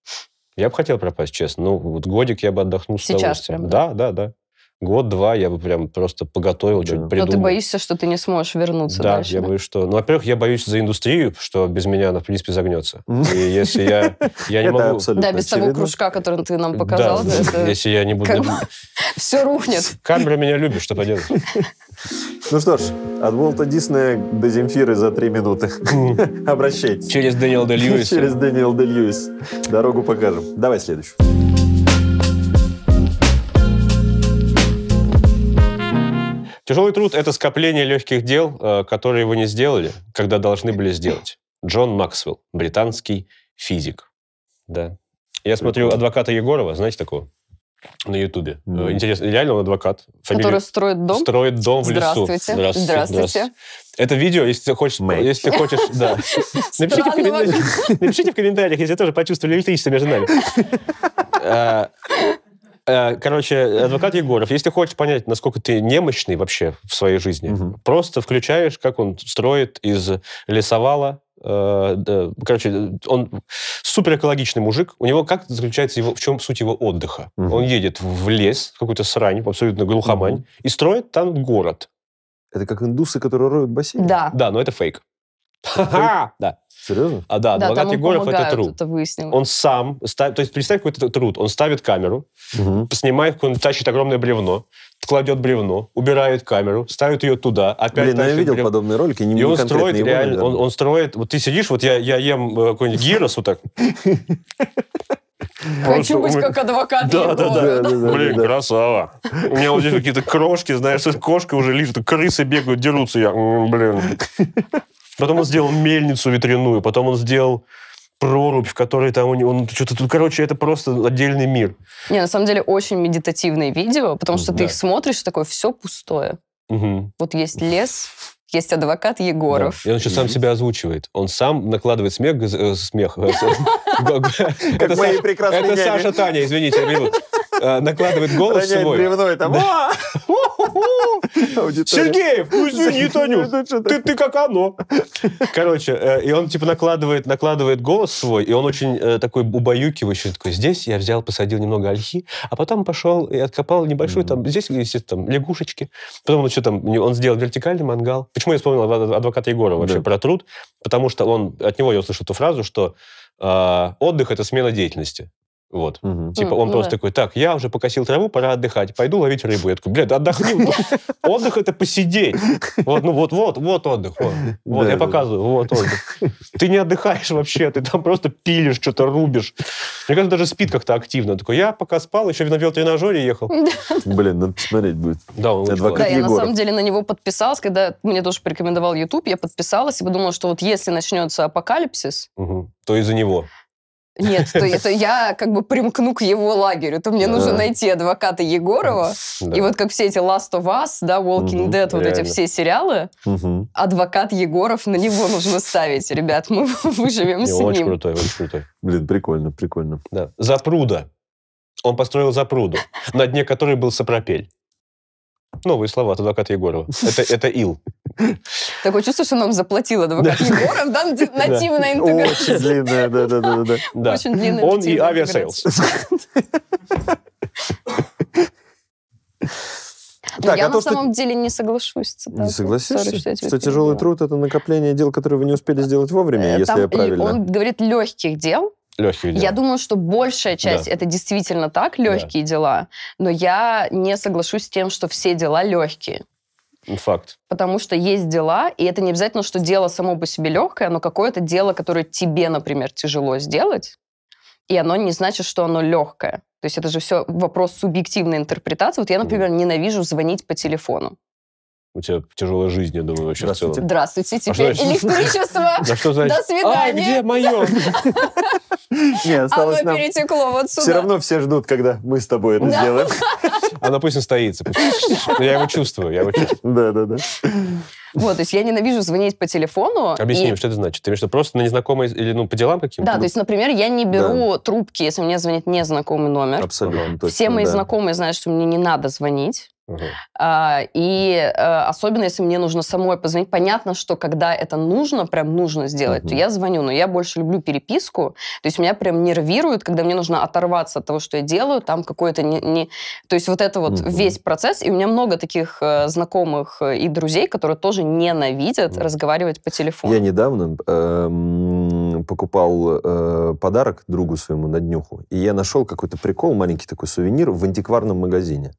Я бы хотел пропасть, честно. Ну, вот годик я бы отдохнул с Сейчас удовольствием. Прям, да? да, да, да год-два я бы прям просто подготовил, да. что-то придумал. Но ты боишься, что ты не сможешь вернуться да, дальше? Я да, я боюсь, что... Ну, во-первых, я боюсь за индустрию, что без меня она, в принципе, загнется. И если я... Я не могу... Да, без того кружка, который ты нам показал. Да. если я не буду... Все рухнет. Камера меня любит, что поделать. Ну что ж, от Волта Диснея до Земфиры за три минуты. Обращайтесь. Через Дэниел Де Льюис. Через Дэниел Де Льюис. Дорогу покажем. Давай следующую. Тяжелый труд – это скопление легких дел, э, которые вы не сделали, когда должны были сделать. Джон Максвелл, британский физик. Да. Я смотрю адвоката Егорова, знаете такого? На Ютубе. Mm. Э, Интересно, реально он адвокат. Фамилию... Который строит дом? Строит дом в лесу. Здравствуйте. Здравствуйте. Здравствуйте. Это видео, если ты хочешь, Мэй. если ты хочешь, да. Напишите в, комментариях, напишите в комментариях, если тоже почувствовали электричество между нами. Э, Э, короче, адвокат Егоров, если хочешь понять, насколько ты немощный вообще в своей жизни, угу. просто включаешь, как он строит из лесовала э, короче, он супер экологичный мужик. У него как заключается его, в чем суть его отдыха? Угу. Он едет в лес, в какую-то срань, абсолютно глухомань, угу. и строит там город. Это как индусы, которые роют бассейн? Да. Да, но это фейк. Это фейк? Да. Серьезно? А да, да «Богатый Егоров» — это труд. Это выяснилось. Он сам, то есть представь какой-то труд, он ставит камеру, угу. снимает, он тащит огромное бревно, кладет бревно, убирает камеру, ставит ее туда, опять Блин, ну я видел бревно. подобные ролики, не, И не он строит его, реально, он, он строит, вот ты сидишь, вот я, я ем э, какой-нибудь гирос вот так, Хочу быть как адвокат. Да, да, да. Блин, красава. У меня вот здесь какие-то крошки, знаешь, кошка уже лежит, крысы бегают, дерутся. Я, блин. Потом он сделал мельницу ветряную, потом он сделал прорубь, в которой там он, он что-то тут, короче, это просто отдельный мир. Не, на самом деле очень медитативное видео, потому что да. ты их смотришь, такое все пустое. Угу. Вот есть лес, есть адвокат Егоров. Да. И он еще сам себя озвучивает. Он сам накладывает смех. Э, смех. Это Саша Таня, извините. Э, накладывает голос свой. бревной там. Сергеев, ну извини, Танюш, ты, ты как оно. Короче, э, и он типа накладывает, накладывает голос свой, и он очень э, такой убаюкивающий, такой, здесь я взял, посадил немного ольхи, а потом пошел и откопал небольшую там, здесь есть там лягушечки, потом он что там, он сделал вертикальный мангал. Почему я вспомнил адвоката Егора вообще про труд? Потому что он, от него я услышал эту фразу, что отдых – это смена деятельности. Вот. Угу. Типа он ну, просто да. такой, так, я уже покосил траву, пора отдыхать, пойду ловить рыбу. Я такой, блядь, отдохни. Отдых это посидеть. Вот, ну вот, вот, вот отдых. Вот, я показываю, вот отдых. Ты не отдыхаешь вообще, ты там просто пилишь, что-то рубишь. Мне кажется, даже спит как-то активно. Такой, я пока спал, еще на велотренажере ехал. Блин, надо посмотреть будет. Да, он Да, я на самом деле на него подписалась, когда мне тоже порекомендовал YouTube, я подписалась и подумала, что вот если начнется апокалипсис, то из-за него. Нет, то, то я как бы примкну к его лагерю. То мне нужно найти адвоката Егорова. И вот как все эти Last of Us, да, Walking Dead, вот эти все сериалы, адвокат Егоров, на него нужно ставить. Ребят, мы выживем с ним. Очень крутой, очень крутой. Блин, прикольно, прикольно. Да. Запруда. Он построил запруду, на дне которой был сапропель. Новые слова от адвоката Егорова. Это, это ил. Такое чувство, что нам заплатила адвокат Егоров, да, нативная интеграция. Очень длинная, да-да-да. Очень длинная Он и авиасейлс. Но ну, так, я а на то, самом что... деле не соглашусь с Не согласишься? Sorry, что, что тяжелый труд — это накопление дел, которые вы не успели сделать вовремя, э, если Там, я правильно... Он говорит «легких дел», Легкие дела. Я думаю, что большая часть да. это действительно так, легкие да. дела. Но я не соглашусь с тем, что все дела легкие. Ну, факт. Потому что есть дела, и это не обязательно, что дело само по себе легкое, но какое-то дело, которое тебе, например, тяжело сделать, и оно не значит, что оно легкое. То есть это же все вопрос субъективной интерпретации. Вот я, например, mm. ненавижу звонить по телефону. У тебя тяжелая жизнь, я думаю, вообще Здравствуйте. в целом. Здравствуйте, а теперь а электричество. Да что значит? До свидания. А, где мое? Не, осталось Оно нам... перетекло вот сюда. Все равно все ждут, когда мы с тобой это да. сделаем. Оно пусть настоится. Я его чувствую, я его чувствую. Да, да, да. Вот, то есть я ненавижу звонить по телефону. Объясни, и... что это значит? Ты что, просто на незнакомый или ну, по делам каким-то? Да, то есть, например, я не беру да. трубки, если мне звонит незнакомый номер. Абсолютно. Точно, Все мои да. знакомые знают, что мне не надо звонить. Uh-huh. И э, особенно, если мне нужно самой позвонить, понятно, что когда это нужно, прям нужно сделать, Uh-huh. то я звоню, но я больше люблю переписку, то есть меня прям нервирует, когда мне нужно оторваться от того, что я делаю, там какой-то не... не... То есть вот это вот Uh-huh. весь процесс, и у меня много таких э, знакомых э, и друзей, которые тоже ненавидят угу. разговаривать по телефону. Я недавно... Эм покупал э, подарок другу своему на днюху, и я нашел какой-то прикол, маленький такой сувенир в антикварном магазине.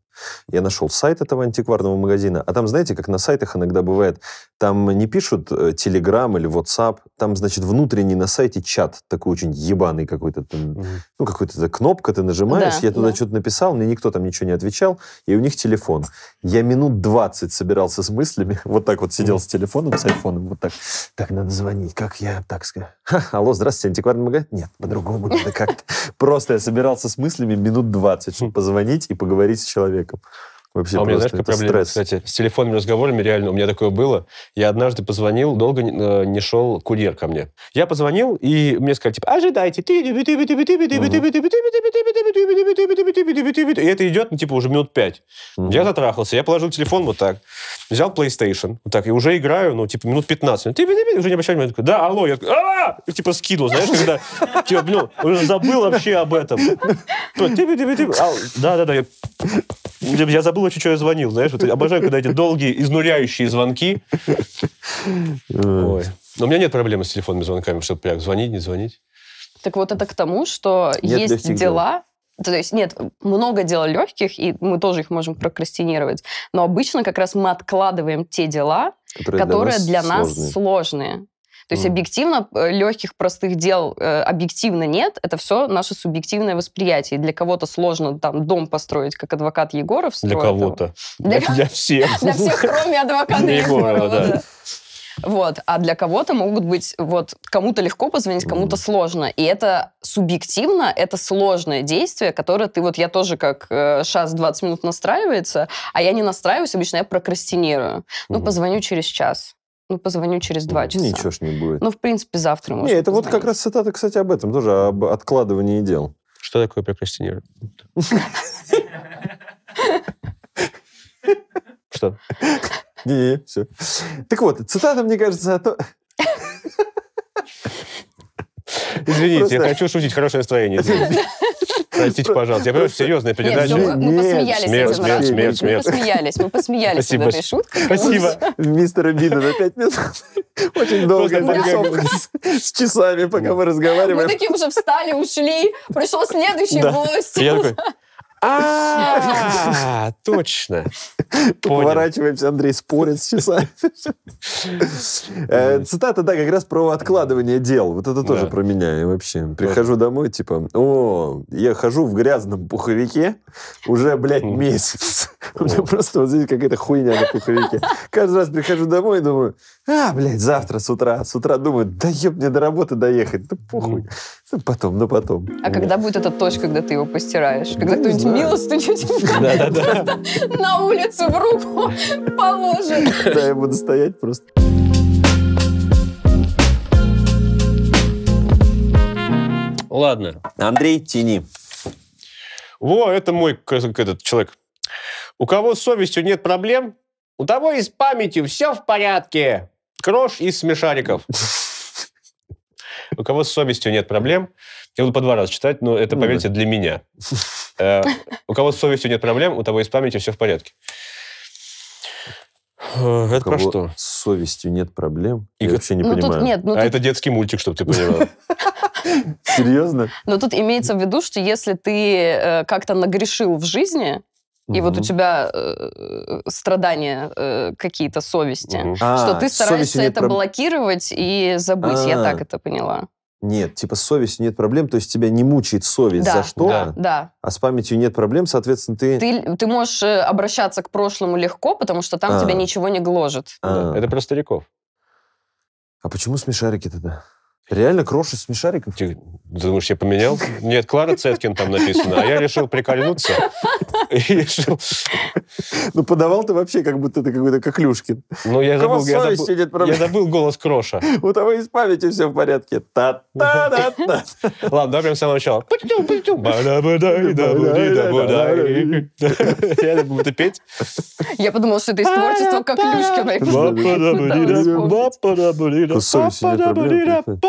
Я нашел сайт этого антикварного магазина, а там, знаете, как на сайтах иногда бывает, там не пишут э, Telegram или WhatsApp, там, значит, внутренний на сайте чат такой очень ебаный какой-то, там, угу. ну, какой-то кнопка ты нажимаешь, да, я туда да. что-то написал, мне никто там ничего не отвечал, и у них телефон. Я минут 20 собирался с мыслями, вот так вот сидел угу. с телефоном, с айфоном, вот так, так, надо звонить, как я, так сказать, алло, здравствуйте, антикварный магазин? Нет, по-другому надо как-то. Просто я собирался с мыслями минут 20, чтобы позвонить и поговорить с человеком. Вообще а у меня, знаешь, какая проблема, стресс. кстати, с телефонными разговорами реально у меня такое было. Я однажды позвонил, долго не, не шел курьер ко мне. Я позвонил, и мне сказали, типа, ожидайте. И это идет, ну, типа, уже минут пять. Угу. Я затрахался, я положил телефон вот так, взял PlayStation, вот так, и уже играю, ну, типа, минут 15. Уже не обращаю внимания, да, алло, я и, типа, скинул, знаешь, когда, типа, ну, уже забыл вообще об этом. Да-да-да, я забыл сволочи, что я звонил, знаешь, вот обожаю, когда эти долгие, изнуряющие звонки. Ой. Но у меня нет проблемы с телефонными звонками, чтобы прям звонить, не звонить. Так вот это к тому, что нет есть дела, то есть нет, много дел легких, и мы тоже их можем прокрастинировать. Но обычно как раз мы откладываем те дела, которые, которые для нас, для нас сложные. сложные. То есть mm. объективно э, легких, простых дел э, объективно нет. Это все наше субъективное восприятие. для кого-то сложно там дом построить, как адвокат Егоров. строит. Для кого-то. Для, для, для всех. Для всех, кроме адвоката Егорова. да. Вот. А для кого-то могут быть, вот, кому-то легко позвонить, кому-то сложно. И это субъективно, это сложное действие, которое ты, вот я тоже как э, шас 20 минут настраивается, а я не настраиваюсь, обычно я прокрастинирую. Ну, позвоню через час ну, позвоню через два часа. Ничего ж не будет. Ну, в принципе, завтра можно Не, это позвонить. вот как раз цитата, кстати, об этом тоже, об откладывании дел. Что такое прокрастинировать? Что? Не, все. Так вот, цитата, мне кажется, о том... Извините, я хочу шутить, хорошее настроение. Простите, пожалуйста. Я понимаю, что серьезная передача. Нет, мы, мы посмеялись смерть, этим смерть, смерть, смерть. Мы посмеялись, мы посмеялись Спасибо. этой шуткой. Спасибо. мистер Бина на пять минут. Очень долго зарисовка с часами, пока мы разговариваем. Мы такие уже встали, ушли. Пришел следующий гость. А, точно. Поворачиваемся, Андрей спорит с часами. Э, цитата, да, как раз про откладывание дел. Вот это тоже про меня и вообще. Прихожу домой, типа, о, я хожу в грязном пуховике уже, блядь, месяц. У меня просто вот здесь какая-то хуйня на пуховике. Каждый раз прихожу домой и думаю, а, блядь, завтра с утра, с утра думаю, да еб мне до работы доехать, да похуй. Ну, потом, ну потом. А когда будет эта точка, когда ты его постираешь? Ну, когда ну, кто-нибудь мило стучит на улицу в руку положит. Да, я буду стоять просто. Ладно. Андрей, тяни. Во, это мой этот человек. У кого с совестью нет проблем, у того и с памятью все в порядке крош из смешариков. У кого с совестью нет проблем, я буду по два раза читать, но это, ну поверьте, для меня. Э, у кого с совестью нет проблем, у того из памяти все в порядке. Э, это про что? С совестью нет проблем? Я вообще не ну, понимаю. Ну а это детский мультик, чтобы ты понимал. Серьезно? Но тут имеется в виду, что если ты э, как-то нагрешил в жизни, и угу. вот у тебя э, страдания э, какие-то совести, угу. а, что ты стараешься это проб... блокировать и забыть. А-а-а. Я так а. это поняла. Нет, типа совести нет проблем, то есть тебя не мучает совесть да, за что, да, а с памятью нет проблем, соответственно, ты... Ты, ты можешь э, обращаться к прошлому легко, потому что там а. тебя ничего не гложет. А. Да. Это просто стариков. А почему смешарики тогда? Реально крош из смешариков? Ты, думаешь, я поменял? Нет, Клара Цеткин там написано, а я решил прикольнуться. Ну, подавал ты вообще, как будто ты какой-то Коклюшкин. Ну, я забыл, я забыл, голос Кроша. У того из памяти все в порядке. та та та Ладно, давай прям с самого начала. Я буду петь. Я подумал, что это из творчества Коклюшкина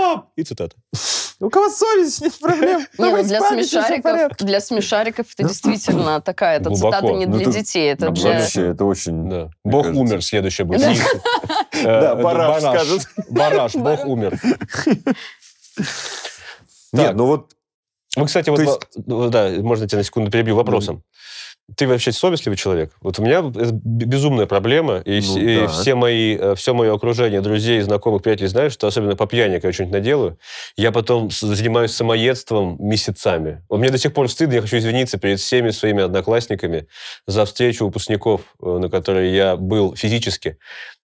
стоп! И цитата. У кого совесть, нет проблем. Не, ну, для, смешариков, для смешариков это действительно такая эта цитата не ну, для ну, детей. Это для... Вообще, это очень... Да. Бог кажется. умер, следующее будет. Да, э, бараш скажет. Бараш, бог умер. Нет, ну вот... Вы, ну, кстати, вот... Ну, да, можно тебя на секунду перебью вопросом ты вообще совестливый человек? Вот у меня безумная проблема, и, ну, и да. все мои, э, все мое окружение, друзей, знакомых, приятелей знают, что особенно по пьяни, когда я что-нибудь наделаю, я потом занимаюсь самоедством месяцами. Вот мне до сих пор стыдно, я хочу извиниться перед всеми своими одноклассниками за встречу выпускников, э, на которой я был физически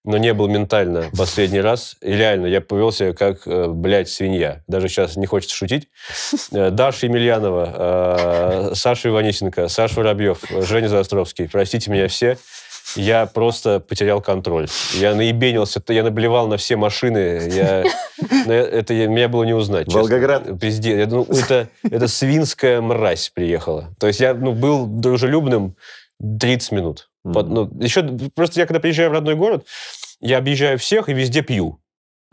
но не был ментально последний раз. И реально, я повел себя как, э, блядь, свинья. Даже сейчас не хочется шутить. Э, Даша Емельянова, э, Саша Иванисенко, Саша Воробьев, Женя Заостровский. Простите меня все. Я просто потерял контроль. Я наебенился, я наблевал на все машины. Я, это меня было не узнать. Волгоград. Пиздец. Я, ну, это, это свинская мразь приехала. То есть я ну, был дружелюбным 30 минут. Mm-hmm. ну, еще просто я когда приезжаю в родной город, я объезжаю всех и везде пью.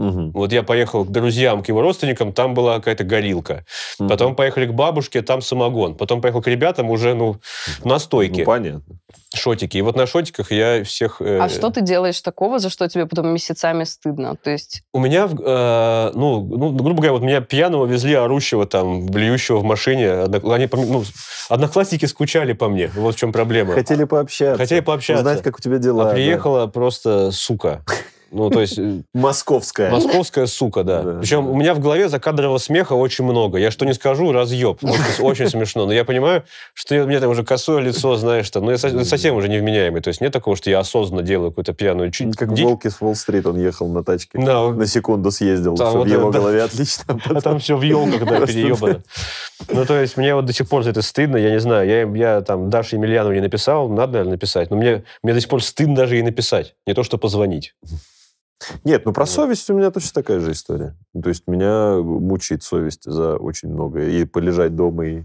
Угу. Вот я поехал к друзьям, к его родственникам, там была какая-то горилка. Угу. Потом поехали к бабушке, там самогон. Потом поехал к ребятам уже, ну, настойки. Ну, понятно. Шотики. И вот на шотиках я всех... Э... А что ты делаешь такого, за что тебе потом месяцами стыдно? То есть... У меня, э, ну, ну, грубо говоря, вот меня пьяного везли, орущего там, блюющего в машине. Они, ну, одноклассники скучали по мне. Вот в чем проблема. Хотели пообщаться. Хотели пообщаться. Узнать, как у тебя дела. А приехала да. просто сука. Ну, то есть... Э, московская. Московская сука, да. Причем у меня в голове закадрового смеха очень много. Я что не скажу, разъеб. Очень, смешно. Но я понимаю, что у меня там уже косое лицо, знаешь, там, Но я совсем уже невменяемый. То есть нет такого, что я осознанно делаю какую-то пьяную чуть Как Волки с Уолл-стрит он ехал на тачке. На секунду съездил, там, в его да. голове отлично. А там все в елках, да, переебано. Ну, то есть мне вот до сих пор за это стыдно, я не знаю. Я, я там Даше Емельянову не написал, надо, наверное, написать. Но мне до сих пор стыдно даже и написать, не то что позвонить. Нет, ну про совесть у меня точно такая же история. То есть меня мучает совесть за очень многое. И полежать дома и...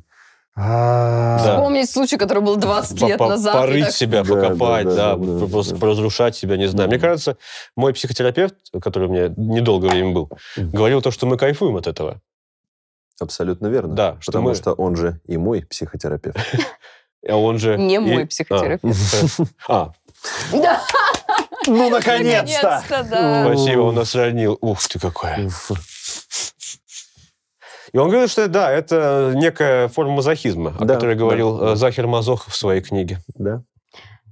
Вспомнить случай, который был 20 лет назад. Порыть себя, покопать, да, просто разрушать себя, не знаю. Мне кажется, мой психотерапевт, который у меня недолгое время был, говорил то, что мы кайфуем от этого. Абсолютно верно. Да, что Потому что он же и мой психотерапевт. А он же... Не мой а. психотерапевт. А, ну, наконец-то! Спасибо, он нас роднил. Ух ты какая. И он говорит, что да, это некая форма мазохизма, о которой говорил да. Э, Захер Мазохов в своей книге. Да.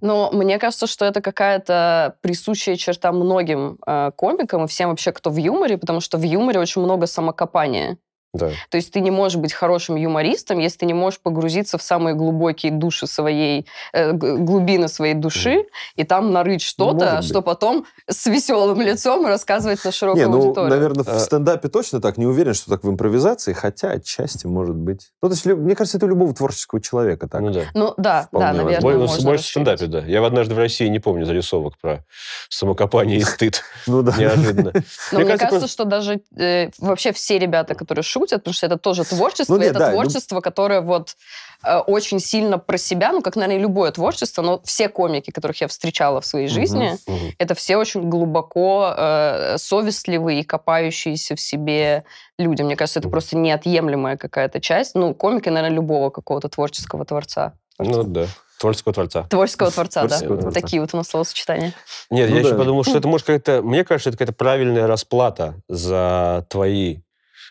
Но мне кажется, что это какая-то присущая черта многим э, комикам и всем вообще, кто в юморе, потому что в юморе очень много самокопания. Да. То есть ты не можешь быть хорошим юмористом, если ты не можешь погрузиться в самые глубокие души своей, э, глубины своей души, mm. и там нарыть что-то, ну, что потом с веселым лицом рассказывать на широкую не, ну, аудиторию. Наверное, а... в стендапе точно так. Не уверен, что так в импровизации, хотя отчасти может быть. Ну, то есть, мне кажется, это у любого творческого человека так. Ну да, ну, да, да наверное, Более, можно Больше в стендапе, да. Я в однажды в России не помню зарисовок про самокопание и стыд. Ну да. Неожиданно. Но мне кажется, что даже э, вообще все ребята, которые шутят, шутят, потому что это тоже ну, творчество, ну, нет, это да, ну, творчество, ну... которое вот э, очень сильно про себя, ну, как, наверное, любое творчество, но все комики, которых я встречала в своей жизни, угу, угу. это все очень глубоко э, совестливые и копающиеся в себе люди. Мне кажется, это угу. просто неотъемлемая какая-то часть. Ну, комики, наверное, любого какого-то творческого творца. Ну, да. Творческого творца. Творческого творца, Творческого да. Творца. Такие вот у нас словосочетания. Нет, ну, я да. еще подумал, что это может какая-то... Мне кажется, это какая-то правильная расплата за твои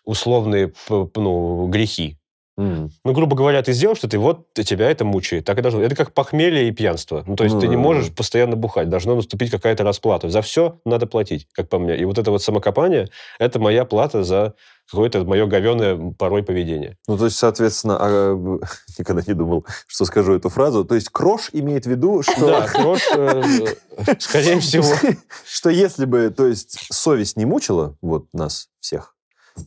условные ну, грехи. Mm. Ну, грубо говоря, ты сделал что-то, и вот тебя это мучает. Так и должно. Это как похмелье и пьянство. Ну, то есть mm. ты не можешь постоянно бухать. Должна наступить какая-то расплата. За все надо платить, как по мне. И вот это вот самокопание, это моя плата за какое-то мое говеное порой поведение. Ну, то есть, соответственно, а, никогда не думал, что скажу эту фразу. То есть, Крош имеет в виду, что... Да, Крош, э, э, скорее всего. Что если бы, то есть, совесть не мучила вот нас всех,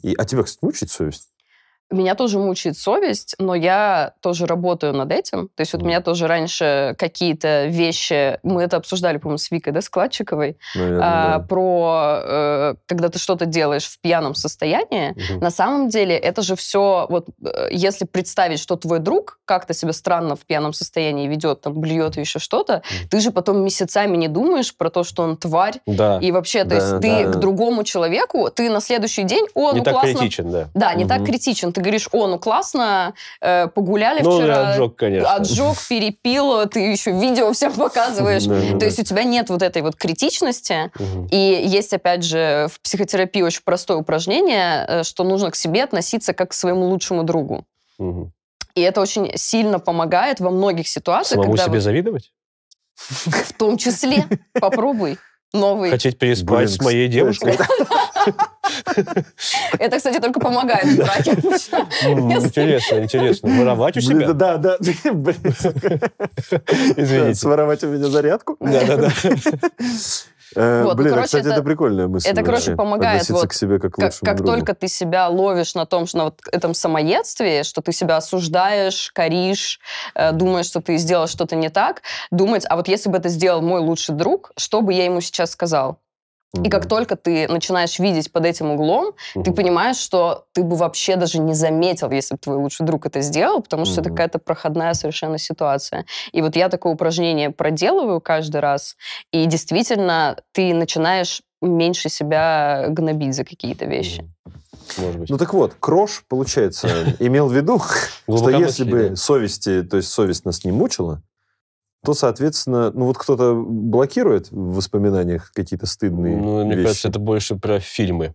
и, а тебя, кстати, мучает совесть? меня тоже мучает совесть, но я тоже работаю над этим. То есть вот mm. меня тоже раньше какие-то вещи, мы это обсуждали, по-моему, с Викой, да, Складчиковой, Наверное, а, да. про э, когда ты что-то делаешь в пьяном состоянии. Mm-hmm. На самом деле это же все, вот э, если представить, что твой друг как-то себя странно в пьяном состоянии ведет, там, блюет еще что-то, mm. ты же потом месяцами не думаешь про то, что он тварь. Да. И вообще, то да, есть да, ты да, к другому человеку, ты на следующий день, о, не ну так критичен, да. Да, не mm-hmm. так критичен ты говоришь, о, ну классно, э, погуляли ну, вчера. отжег, конечно. Отжег, перепил, ты еще видео всем показываешь. То есть у тебя нет вот этой вот критичности. И есть, опять же, в психотерапии очень простое упражнение, э, что нужно к себе относиться как к своему лучшему другу. И это очень сильно помогает во многих ситуациях. Самому себе завидовать? В том числе. Попробуй новый. Хотеть переспать с моей девушкой. Это, кстати, только помогает в браке. Интересно, интересно. Воровать у себя? Да, да. Извините. Своровать у меня зарядку? Да, да, да. Э, вот, ну, Блин, короче, кстати, это, это прикольная мысль. Это, короче, помогает. Вот, к себе как как, как другу. только ты себя ловишь на том, что на вот этом самоедстве, что ты себя осуждаешь, коришь, э, думаешь, что ты сделал что-то не так, думать, а вот если бы это сделал мой лучший друг, что бы я ему сейчас сказал? И как только ты начинаешь видеть под этим углом, mm-hmm. ты понимаешь, что ты бы вообще даже не заметил, если бы твой лучший друг это сделал, потому что mm-hmm. это какая-то проходная совершенно ситуация. И вот я такое упражнение проделываю каждый раз, и действительно ты начинаешь меньше себя гнобить за какие-то вещи. Может быть. Ну так вот, Крош, получается, имел в виду, что если бы совести, то есть совесть нас не мучила, то, соответственно, ну вот кто-то блокирует в воспоминаниях какие-то стыдные Ну, мне вещи. кажется, это больше про фильмы,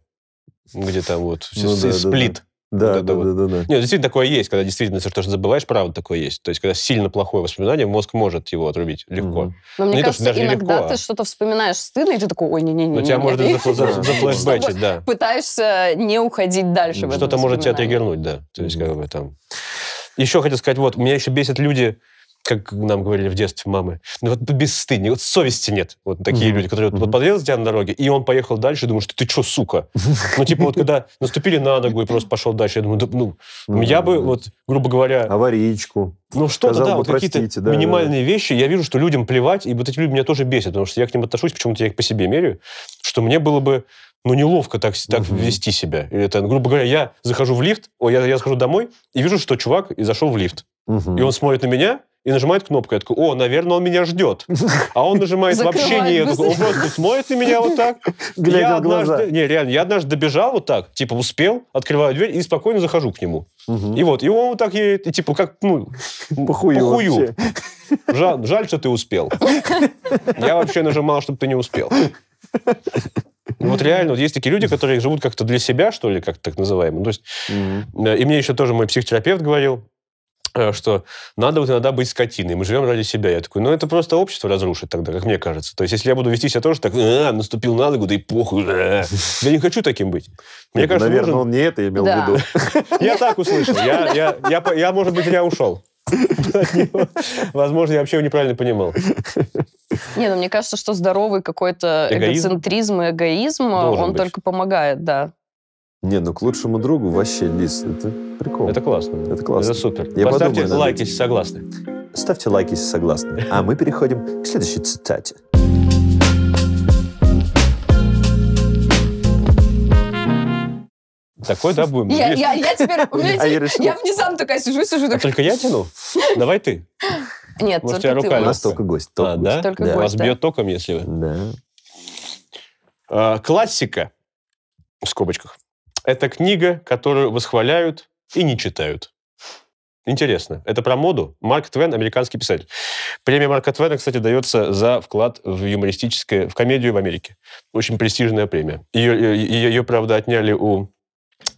где там вот ну сплит. Да, да, да, да, да, Нет, действительно такое есть, когда действительно все, что забываешь, правда такое есть. То есть, когда сильно плохое воспоминание, мозг может его отрубить легко. Но мне кажется, иногда ты что-то вспоминаешь стыдно, и ты такой, ой, не-не-не. Но ну, тебя может зафлешбэчить, да. Пытаешься не уходить дальше Что-то может тебя триггернуть, да. То есть, как бы там... Еще хотел сказать, вот, меня еще бесят люди, как нам говорили в детстве мамы, ну вот без стыдни, вот совести нет. Вот такие mm-hmm. люди, которые mm-hmm. вот подрезали тебя на дороге, и он поехал дальше, думаю, что ты что, сука? Ну, типа вот когда наступили на ногу и просто пошел дальше, я думаю, ну, ну, я бы вот, грубо говоря... Аварийку. Ну что-то, да, вот какие-то минимальные вещи. Я вижу, что людям плевать, и вот эти люди меня тоже бесят, потому что я к ним отношусь, почему-то я их по себе меряю, что мне было бы ну, неловко так, так угу. вести себя. Это, грубо говоря, я захожу в лифт, о, я, я захожу домой и вижу, что чувак и зашел в лифт. Угу. И он смотрит на меня, и нажимает кнопку. Я такой, о, наверное, он меня ждет. А он нажимает вообще не... Он просто смотрит на меня вот так. Глядя в глаза. Не, реально, я однажды добежал вот так, типа успел, открываю дверь и спокойно захожу к нему. И вот, и он вот так едет, и типа как, ну... Похую Жаль, что ты успел. Я вообще нажимал, чтобы ты не успел. Ну вот реально, вот есть такие люди, которые живут как-то для себя, что ли, как так называемо. Ну, то есть, э, и мне еще тоже мой психотерапевт говорил, Э, что надо вот иногда быть скотиной, мы живем ради себя. Я такой, ну это просто общество разрушит тогда, как мне кажется. То есть, если я буду вести себя тоже так, а, наступил на ногу, да и похуй. А. Я не хочу таким быть. Мне ну, кажется, наверное, нужен... он не это имел да. в виду. Я так услышал. Я, я, я, я, может быть, я ушел. Возможно, я вообще его неправильно понимал. Не, ну мне кажется, что здоровый какой-то эгоцентризм и эгоизм, он только помогает, да. Не, ну к лучшему другу вообще лис. Это прикол. Это классно. Это классно. Это супер. Я Поставьте подумаю, лайк, если согласны. Ставьте лайк, если согласны. А мы переходим к следующей цитате. Такой, да, будем? Я, я, я теперь... У а я, решил... я внезапно такая сижу, сижу. Так... А только я тяну? Давай ты. Нет, Может, только у рука ты. У нас а, только гость. Только а, гость. да? Только да. Гость, Вас да. бьет током, если вы... Да. А, классика. В скобочках. Это книга, которую восхваляют и не читают. Интересно. Это про моду. Марк Твен, американский писатель. Премия Марка Твена, кстати, дается за вклад в юмористическое, в комедию в Америке. Очень престижная премия. Ее, ее, ее правда, отняли у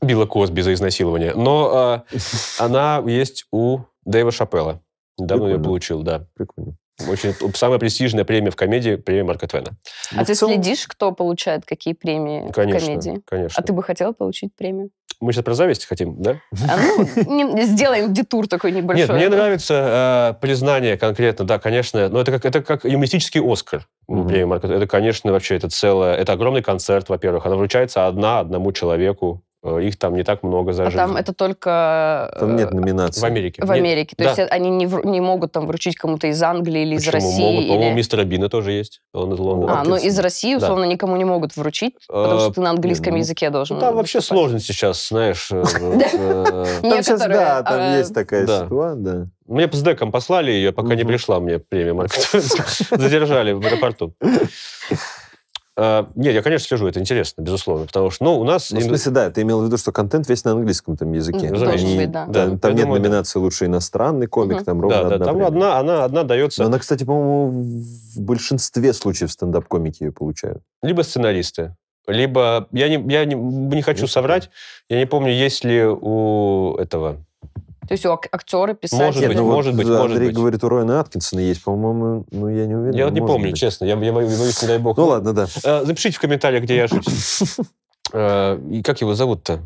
Билла Косби за изнасилование. Но э, она есть у Дэйва Шапелла. Недавно Прикольно. ее получил, да. Прикольно. Очень, самая престижная премия в комедии – премия Марка Твена. А Но ну, ты целом... следишь, кто получает какие премии конечно, в комедии? Конечно, А ты бы хотел получить премию? Мы сейчас про зависть хотим, да? А, ну, сделаем детур такой небольшой. Нет, мне нравится э, признание конкретно, да, конечно. Но это как, это как юмористический Оскар. Mm-hmm. Премия Марка. Это, конечно, вообще это целое... Это огромный концерт, во-первых. Она вручается одна, одному человеку. Э, их там не так много за а жизнь. там это только... Э, там нет номинации. В Америке. В нет. Америке. То да. есть э, они не, в... не могут там вручить кому-то из Англии или Почему? из России. Могут. Или... По-моему, мистера Бина тоже есть. Он из Лондона. А, ну из России, условно, да. никому не могут вручить, потому что ты на английском языке должен... Ну, там вообще сложно сейчас, знаешь. Там сейчас, да, там есть такая ситуация, Да. мне по СДЭКам послали ее, пока не пришла мне премия Марка. Задержали в аэропорту. А, нет, я, конечно, слежу, это интересно, безусловно, потому что, ну, у нас... Ну, в смысле, да, ты имел в виду, что контент весь на английском там языке. Ну, Должен быть, да. да. Там, там нет думаю, номинации да. «Лучший иностранный комик», угу. там ровно да, одна да, там одна, она одна дается... Но она, кстати, по-моему, в большинстве случаев стендап-комики ее получают. Либо сценаристы, либо... Я не, я не, не хочу соврать, я не помню, есть ли у этого то есть у ак- актеры писатели... Может быть, ну, может быть, да, может Андрей быть. говорит, у Ройана Аткинсона есть, по-моему, ну, я не уверен. Я не помню, быть. честно. Я, я боюсь, не дай бог. Ну, ладно, да. Э, запишите в комментариях, где я ошибся. Э, и как его зовут-то?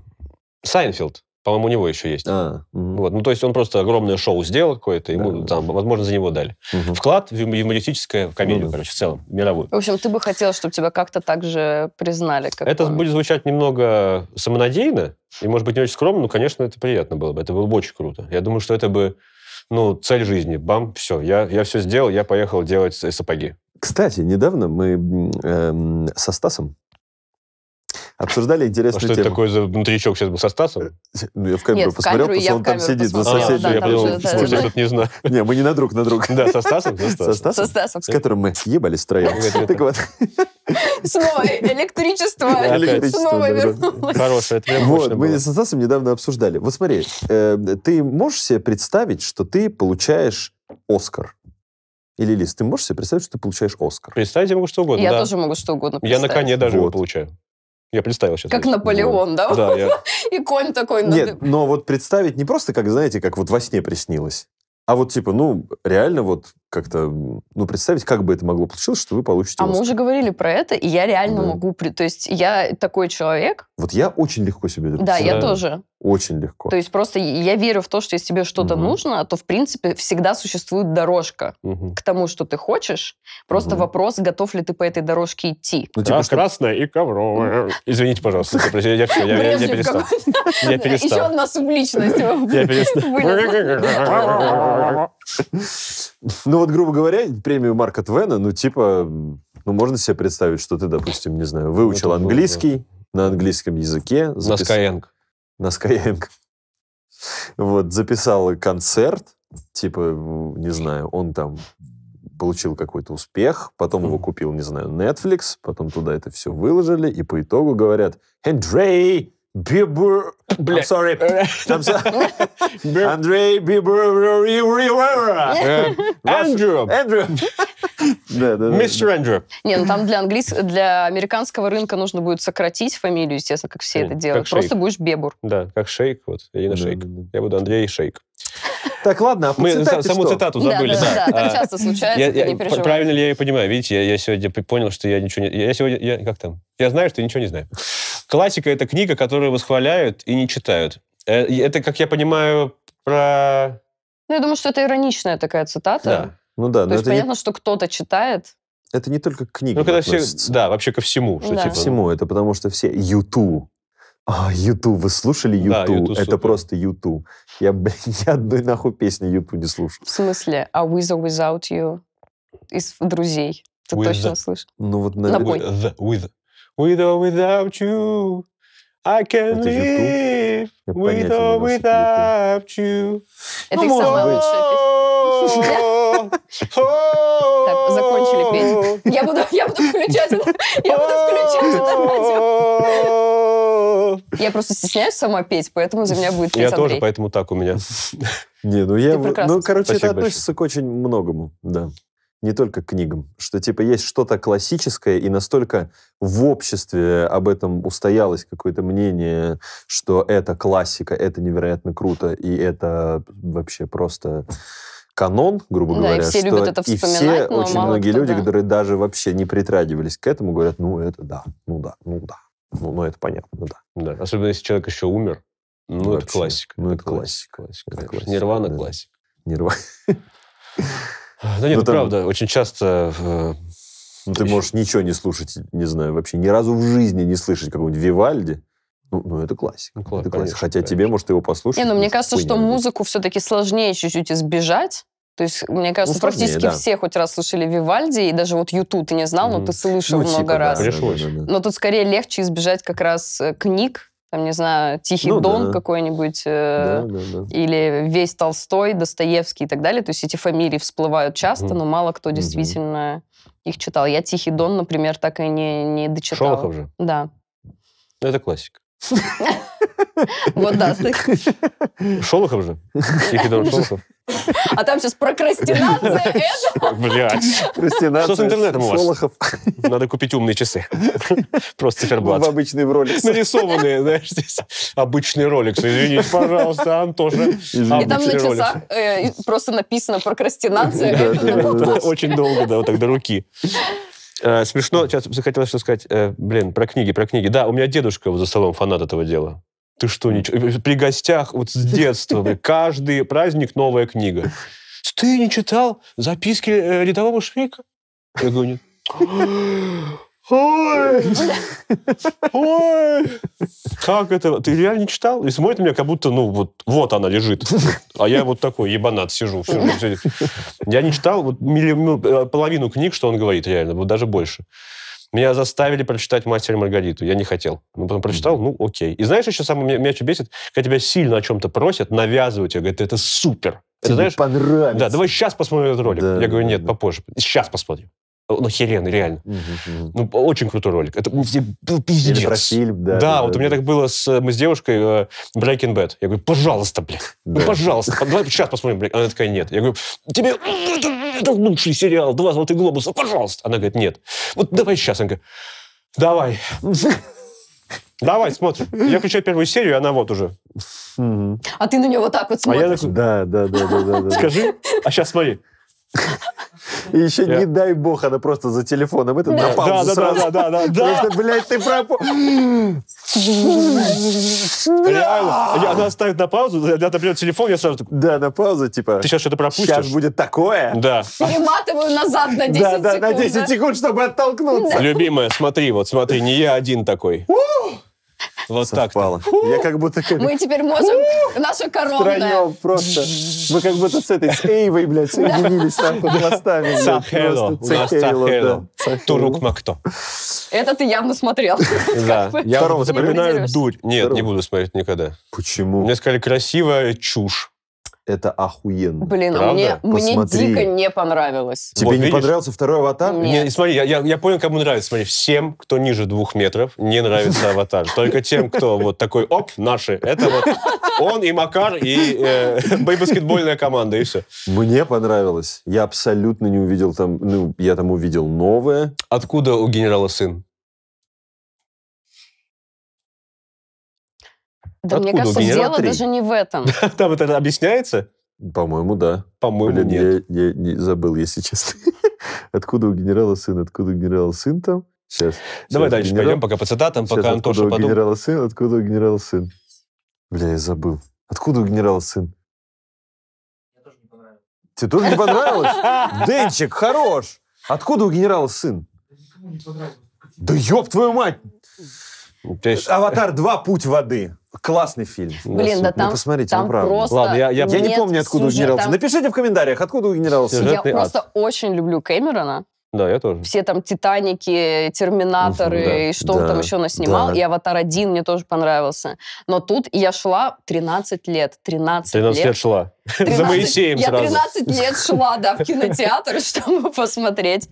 Сайнфилд. По-моему, у него еще есть. А, угу. вот. Ну, то есть он просто огромное шоу сделал какое-то, ему да. там, возможно, за него дали. Угу. Вклад в юмористическое, в комедию, ну, короче, в целом, мировую. В общем, ты бы хотел, чтобы тебя как-то так же признали. Как это он. будет звучать немного самонадеянно, и, может быть, не очень скромно, но, конечно, это приятно было бы. Это было бы очень круто. Я думаю, что это бы, ну, цель жизни. Бам, все, я, я все сделал, я поехал делать сапоги. Кстати, недавно мы э, со Стасом Обсуждали а интересную тему. А что это такое за внутричок сейчас был со Стасом? Ну, я в камеру Нет, посмотрел, потому что он там сидит за соседней. А, я подумал, что я тут не знаю. Не, мы не на друг на друга. Да, со Стасом? Со Стасом, Со Стасом, с которым мы съебались втроем. Так вот. Снова электричество. Снова вернулось. Хорошее, это прям Вот, мы со Стасом недавно обсуждали. Вот смотри, э, ты можешь себе представить, что ты получаешь Оскар? Или Лиз, ты можешь себе представить, что ты получаешь Оскар? Представить я могу что угодно. Я да. тоже могу что угодно Я на коне даже вот. его получаю. Я представил сейчас. Как здесь. Наполеон, да? Да. Я... И конь такой. Нет, но вот представить не просто, как, знаете, как вот во сне приснилось, а вот типа, ну, реально вот как-то, ну, представить, как бы это могло получилось, что вы получите А Оскар. мы уже говорили про это, и я реально да. могу... То есть я такой человек... Вот я очень легко себе это Да, я тоже. Очень легко. То есть просто я верю в то, что если тебе что-то угу. нужно, то, в принципе, всегда существует дорожка угу. к тому, что ты хочешь. Просто угу. вопрос, готов ли ты по этой дорожке идти. Ну, типа, Раз, что... красная и ковровая. Извините, пожалуйста, я перестал. Я перестал. Еще одна субличность. Я перестал. Ну вот, грубо говоря, премию Марка Твена, ну типа, ну можно себе представить, что ты, допустим, не знаю, выучил ну, английский на английском языке. На Skyeng. На Skyeng. Вот, записал концерт, типа, не знаю, он там получил какой-то успех, потом его купил, не знаю, Netflix, потом туда это все выложили, и по итогу говорят, Андрей, Бибер... I'm sorry. I'm sorry. Андрей Бибер... Э, Эндрю. Эндрю. Да, Мистер Эндрю. Не, ну там для английского, для американского рынка нужно будет сократить фамилию, естественно, как все э, это делают. Просто будешь Бебур. Да, как Шейк, вот, Ирина Шейк. Я буду Андрей Шейк. Так, ладно, а Мы саму что? цитату забыли. Да, да, да, да. так часто случается, я, я, не Правильно ли я ее понимаю? Видите, я, я сегодня понял, что я ничего не... Я сегодня... Я, как там? Я знаю, что ничего не знаю. Классика — это книга, которую восхваляют и не читают. Э, это, как я понимаю, про... Ну, я думаю, что это ироничная такая цитата. Да. Ну да. То есть понятно, не... что кто-то читает, это не только к книгам ну, когда относится. все, Да, вообще ко всему. Что, да. типа, всему. Это потому что все YouTube. А, YouTube. Вы слушали YouTube? Да, это супер. просто YouTube. Я, блин, ни одной нахуй песни YouTube не слушал. В смысле? А With or Without You из «Друзей»? Ты with точно the... слышишь? Ну вот, наверное... With. The, with with or without you. I can Это live with or without you. Это ну, их самая лучшая Так, закончили петь. Я буду, я буду включать это, я буду включать это радио. Я просто стесняюсь сама петь, поэтому за меня будет петь Я тоже, поэтому так у меня. Не, ну я... Ну, короче, это относится к очень многому, да не только к книгам, что типа есть что-то классическое, и настолько в обществе об этом устоялось какое-то мнение, что это классика, это невероятно круто, и это вообще просто канон, грубо да, говоря, и все что любят это и все но очень многие кто, люди, да. которые даже вообще не притрагивались к этому, говорят, ну это да, ну да, ну да, ну, ну это понятно, да. Да, особенно если человек еще умер, ну вообще, это классика, ну это классика, классика, классика, классика. Нирвана да. классика. Нирвана. Да нет, ну, там... правда, очень часто... Э, ну, ты можешь ничего не слушать, не знаю, вообще ни разу в жизни не слышать какого-нибудь Вивальди, ну, ну это классика. Ну, класс, это классика. Хотя конечно. тебе, может, его послушать. Не, ну мне кажется, что музыку все-таки сложнее чуть-чуть избежать. То есть, мне кажется, ну, сложнее, практически да. все хоть раз слышали Вивальди, и даже вот Юту ты не знал, но ты слышал ну, типа, много типа, раз. Да, Пришлось. да, да. Но тут скорее легче избежать как раз э, книг, там, не знаю, «Тихий ну, дон» да. какой-нибудь, э, да, да, да. или весь Толстой, Достоевский и так далее. То есть эти фамилии всплывают часто, угу. но мало кто действительно угу. их читал. Я «Тихий дон», например, так и не, не дочитала. Шолохов же? Да. Ну, это классика. Вот да. Шолохов же. Никита Шолохов. А там сейчас прокрастинация этого. Блядь. Что с интернетом у вас? Шолохов. Надо купить умные часы. Просто циферблат. обычный ролик. Нарисованные, знаешь, здесь обычный ролик. Извините, пожалуйста, Антоша. И там на часах э, просто написано прокрастинация. Очень долго, да, вот так до руки. Э, смешно, сейчас хотел что сказать, э, блин, про книги, про книги. Да, у меня дедушка за столом фанат этого дела. Ты что, ничего? Э, при гостях вот с детства, каждый праздник новая книга. Ты не читал записки рядового швейка? Я говорю, нет. Ой! Ой! Как это? Ты реально читал? И смотрит на меня, как будто, ну, вот, вот она лежит. А я вот такой ебанат сижу. сижу, сижу. Я не читал вот, э, половину книг, что он говорит, реально, вот даже больше. Меня заставили прочитать «Мастер и Маргариту». Я не хотел. Ну потом прочитал, ну, окей. И знаешь, еще самое меня, меня что бесит? Когда тебя сильно о чем-то просят, навязывают тебе, говорят, это супер. Тебе это, знаешь, понравится. Да, давай сейчас посмотрим этот ролик. Да, я говорю, нет, да. попозже. Сейчас посмотрим. Он охеренный, реально. Угу, угу. Ну, очень крутой ролик. Это был ну, пиздец. про фильм, да. Да, да вот да. у меня так было с, мы с девушкой э, Breaking Bad. Я говорю, пожалуйста, блин, ну, да. ну, пожалуйста, а давай сейчас посмотрим, блин. Она такая, нет. Я говорю, тебе это лучший сериал, два золотых глобуса, пожалуйста. Она говорит, нет. Вот давай сейчас. Она говорит, давай. Давай, смотрим. Я включаю первую серию, и она вот уже. А ты на нее вот так вот смотришь. А я такой, да, да, да, да, да. Скажи, а сейчас смотри. И еще, не дай бог, она просто за телефоном это на паузу сразу. Да, да, да, да. блядь, ты про, Реально. А она ставит на паузу, она берет телефон, я сразу... Да, на паузу, типа... Ты сейчас что-то пропустишь. Сейчас будет такое. Да. Перематываю назад на 10 секунд. Да, да, на 10 секунд, чтобы оттолкнуться. Любимая, смотри, вот смотри, не я один такой. Вот совпало. так. -то. Я как будто... Мы теперь можем... Наша коронная. просто. Мы как будто с этой, с Эйвой, блядь, соединились там под мостами. Сахело. У нас Сахело. Турук Макто. Это ты явно смотрел. Да. Я запоминаю дурь. Нет, не буду смотреть никогда. Почему? Мне сказали, красивая чушь это охуенно. Блин, а мне, Посмотри. мне дико не понравилось. Тебе вот, не видишь? понравился второй аватар? Нет. Не, смотри, я, я, я понял, кому нравится. Смотри, всем, кто ниже двух метров, не нравится аватар. Только тем, кто вот такой, оп, наши. Это вот он и Макар, и э, баскетбольная команда, и все. Мне понравилось. Я абсолютно не увидел там, ну, я там увидел новое. Откуда у генерала сын? Да Откуда? мне кажется, дело даже не в этом. Там это объясняется? По-моему, да. По-моему, нет. Я, я не забыл, если честно. откуда у генерала сын, откуда у генерала сын там? Сейчас. Давай сейчас дальше генерал... пойдем пока по цитатам, сейчас, пока Антоша подумает. Откуда у генерала сын, откуда у генерала сын? Бля, я забыл. Откуда у генерала сын? Тебе тоже не понравилось? Денчик, хорош! Откуда у генерала сын? Да ёб твою мать! Аватар 2, путь воды. Классный фильм. Блин, да ну, там, ну, посмотрите, там правда. просто Ладно, я, я, я не помню, откуда сюжет, генерал. Там... Напишите в комментариях, откуда у генерал. Я просто ад. очень люблю Кэмерона. Да, я тоже. Все там «Титаники», «Терминаторы» да. и что да, он там еще наснимал. Да. И «Аватар 1» мне тоже понравился. Но тут я шла 13 лет. 13, 13 лет. лет шла. 13, За Моисеем я сразу. Я 13 лет шла, да, в кинотеатр, чтобы посмотреть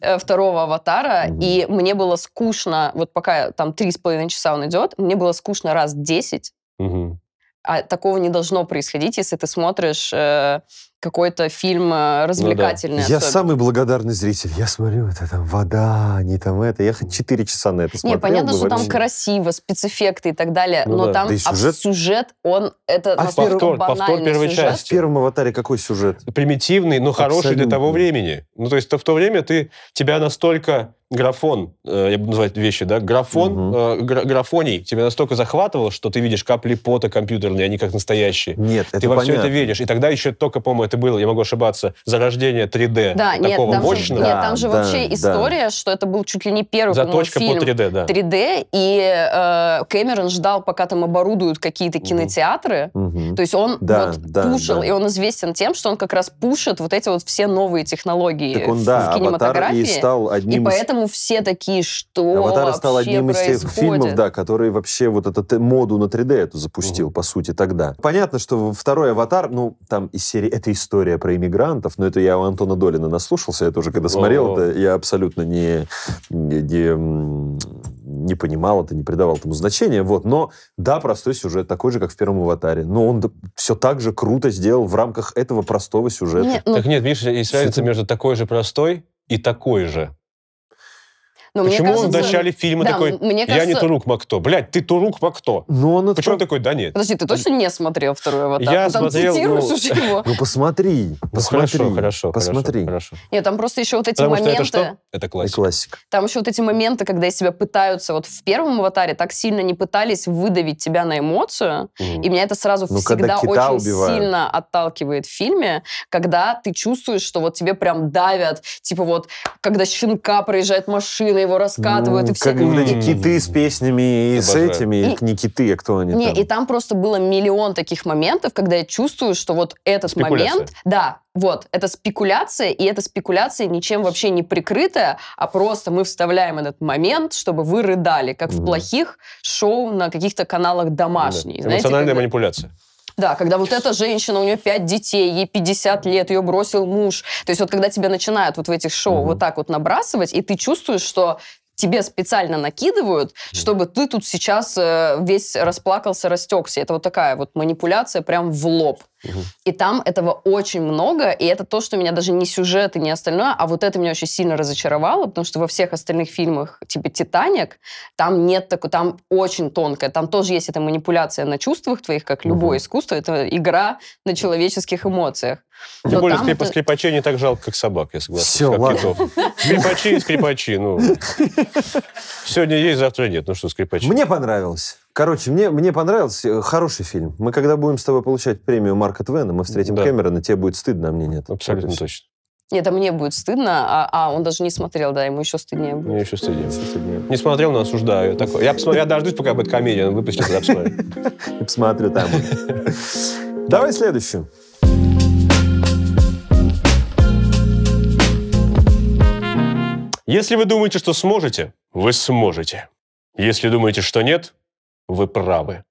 Э, второго аватара, mm-hmm. и мне было скучно, вот пока там три с половиной часа он идет, мне было скучно раз десять, Угу. А такого не должно происходить, если ты смотришь э, какой-то фильм развлекательный. Э, ну, да. Я самый благодарный зритель. Я смотрю, это там вода, не там это. Я хоть 4 часа на это смотрел. Не, понятно, бы, что вообще. там красиво, спецэффекты и так далее, ну, но да. там да сюжет... А сюжет, он... Это а настолько повтор, банальный повтор первой сюжет. части. В первом «Аватаре» какой сюжет? Примитивный, но Абсолютно. хороший для того времени. Ну, то есть то в то время ты, тебя настолько графон, э, я буду называть вещи, да, графон, угу. графоний тебя настолько захватывал, что ты видишь капли пота компьютерные, они как настоящие. Нет, это Ты во понятно. все это веришь. И тогда еще только, по-моему, это было, я могу ошибаться, зарождение 3D да, такого нет, мощного. Же, нет, там же да, вообще да. история, что это был чуть ли не первый, Заточка фильм по 3D, да. 3D, и э, Кэмерон ждал, пока там оборудуют какие-то кинотеатры. Угу. То есть он да, вот да, пушил, да. и он известен тем, что он как раз пушит вот эти вот все новые технологии так он, в да, в кинематографии. и стал одним и поэтому поэтому все такие, что «Аватар» стал одним из тех фильмов, да, который вообще вот эту э, моду на 3D эту запустил, угу. по сути, тогда. Понятно, что второй «Аватар», ну, там из серии «Это история про иммигрантов», но это я у Антона Долина наслушался, я тоже когда смотрел О-о-о. это, я абсолютно не, не, не понимал это, не придавал этому значения, вот. Но, да, простой сюжет, такой же, как в первом «Аватаре», но он все так же круто сделал в рамках этого простого сюжета. Нет, ну... Так нет, видишь, есть разница между такой же простой и такой же. Но Почему мне кажется, он в начале фильма да, такой, мне кажется... я не Турук Макто? Блядь, ты Турук Макто. Но ну, он Почему он такой, да нет? Подожди, ты точно не смотрел второй аватар? Я там смотрел, ну... его. Ну посмотри, ну, посмотри. Хорошо, хорошо, посмотри. Хорошо, Нет, там просто еще вот эти Потому моменты... Что это что? Это классика. классика. Там еще вот эти моменты, когда из себя пытаются, вот в первом аватаре так сильно не пытались выдавить тебя на эмоцию, mm. и меня это сразу ну, всегда очень убивают. сильно отталкивает в фильме, когда ты чувствуешь, что вот тебе прям давят, типа вот, когда щенка проезжает машина, его раскатывают ну, и все. Как вот эти киты с песнями и с этими, и, не киты, а кто они не, там? и там просто было миллион таких моментов, когда я чувствую, что вот этот момент, да, вот, это спекуляция, и эта спекуляция ничем вообще не прикрытая, а просто мы вставляем этот момент, чтобы вы рыдали, как mm. в плохих шоу на каких-то каналах домашних. Да. Эмоциональная когда... манипуляция. Да, когда вот эта женщина, у нее пять детей, ей 50 лет, ее бросил муж. То есть вот когда тебя начинают вот в этих шоу угу. вот так вот набрасывать, и ты чувствуешь, что тебе специально накидывают, чтобы ты тут сейчас э, весь расплакался, растекся. Это вот такая вот манипуляция прям в лоб. И там этого очень много, и это то, что меня даже не сюжет и не остальное, а вот это меня очень сильно разочаровало, потому что во всех остальных фильмах, типа «Титаник», там нет такой, там очень тонкое, там тоже есть эта манипуляция на чувствах твоих, как любое искусство, это игра на человеческих эмоциях. Тем Но более, скрипа, это... скрипачей не так жалко, как собак, я согласен. Все, как ладно. Скрипачи и скрипачи, ну. Сегодня есть, завтра нет. Ну что, скрипачи. Мне понравилось. Короче, мне, мне понравился э, хороший фильм. Мы когда будем с тобой получать премию Марка Твена, мы встретим да. Кэмерона, тебе будет стыдно, а мне нет. Абсолютно Конечно. точно. Это мне будет стыдно, а, а он даже не смотрел, да, ему еще стыднее будет. Мне еще стыднее, еще стыднее. Не смотрел, но осуждаю. Я, такой. я, посмотрю, я дождусь, пока будет комедия, он выпустит, я посмотрю. посмотрю там. Давай следующую. Если вы думаете, что сможете, вы сможете. Если думаете, что нет, вы правы.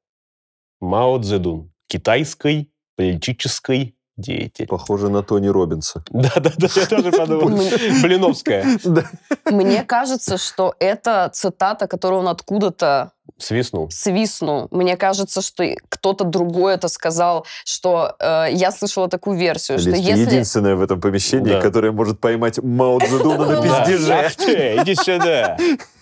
Мао Цзэдун. Китайской политической деятель. Похоже на Тони Робинса. Да-да-да, я тоже подумал. Блиновская. Мне кажется, что это цитата, которую он откуда-то Свистнул. Свистнул. Мне кажется, что кто-то другой это сказал, что э, я слышала такую версию, Лиз, что если... единственное в этом помещении, да. которое может поймать Мао Цзэдуна на пиздеже. Иди сюда.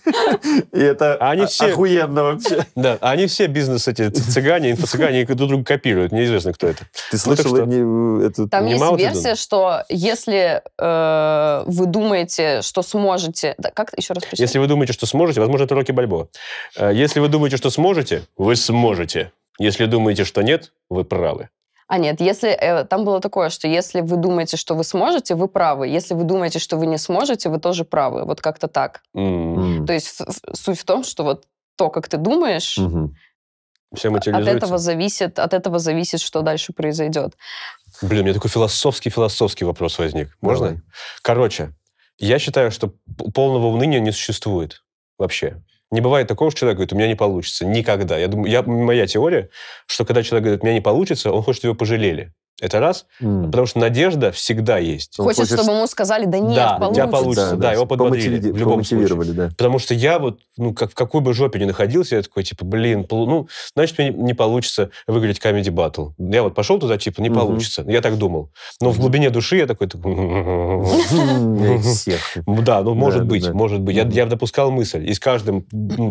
И это а они все, охуенно вообще. Да, они все бизнес эти цыгане, инфо-цыгане друг друга копируют. Неизвестно, кто это. Ты ну, слышал э, эту... Там есть версия, что если э, вы думаете, что сможете... Как еще раз Если вы думаете, что сможете, возможно, это Рокки Бальбо. Э, если вы думаете, что сможете, вы сможете. Если думаете, что нет, вы правы. А нет, если э, там было такое, что если вы думаете, что вы сможете, вы правы. Если вы думаете, что вы не сможете, вы тоже правы. Вот как-то так. Mm-hmm. То есть в, суть в том, что вот то, как ты думаешь, mm-hmm. от этого зависит, от этого зависит, что дальше произойдет. Блин, у меня такой философский философский вопрос возник. Можно? Давай. Короче, я считаю, что полного уныния не существует вообще. Не бывает такого, что человек говорит, у меня не получится. Никогда. Я думаю, я, моя теория, что когда человек говорит, у меня не получится, он хочет, чтобы его пожалели. Это раз. Mm. Потому что надежда всегда есть. Он хочет, хочет, чтобы ему сказали, да нет, да, получится. Да, получится, да, да, да его подбодрили. В любом случае. Да. Потому что я вот, ну, как, в какой бы жопе ни находился, я такой, типа, блин, ну, значит, мне не получится выиграть Comedy Battle. Я вот пошел туда, типа, не mm-hmm. получится. Я так думал. Но mm-hmm. в глубине души я такой... Типа, да, ну, может быть, может быть. Я допускал мысль. И с каждым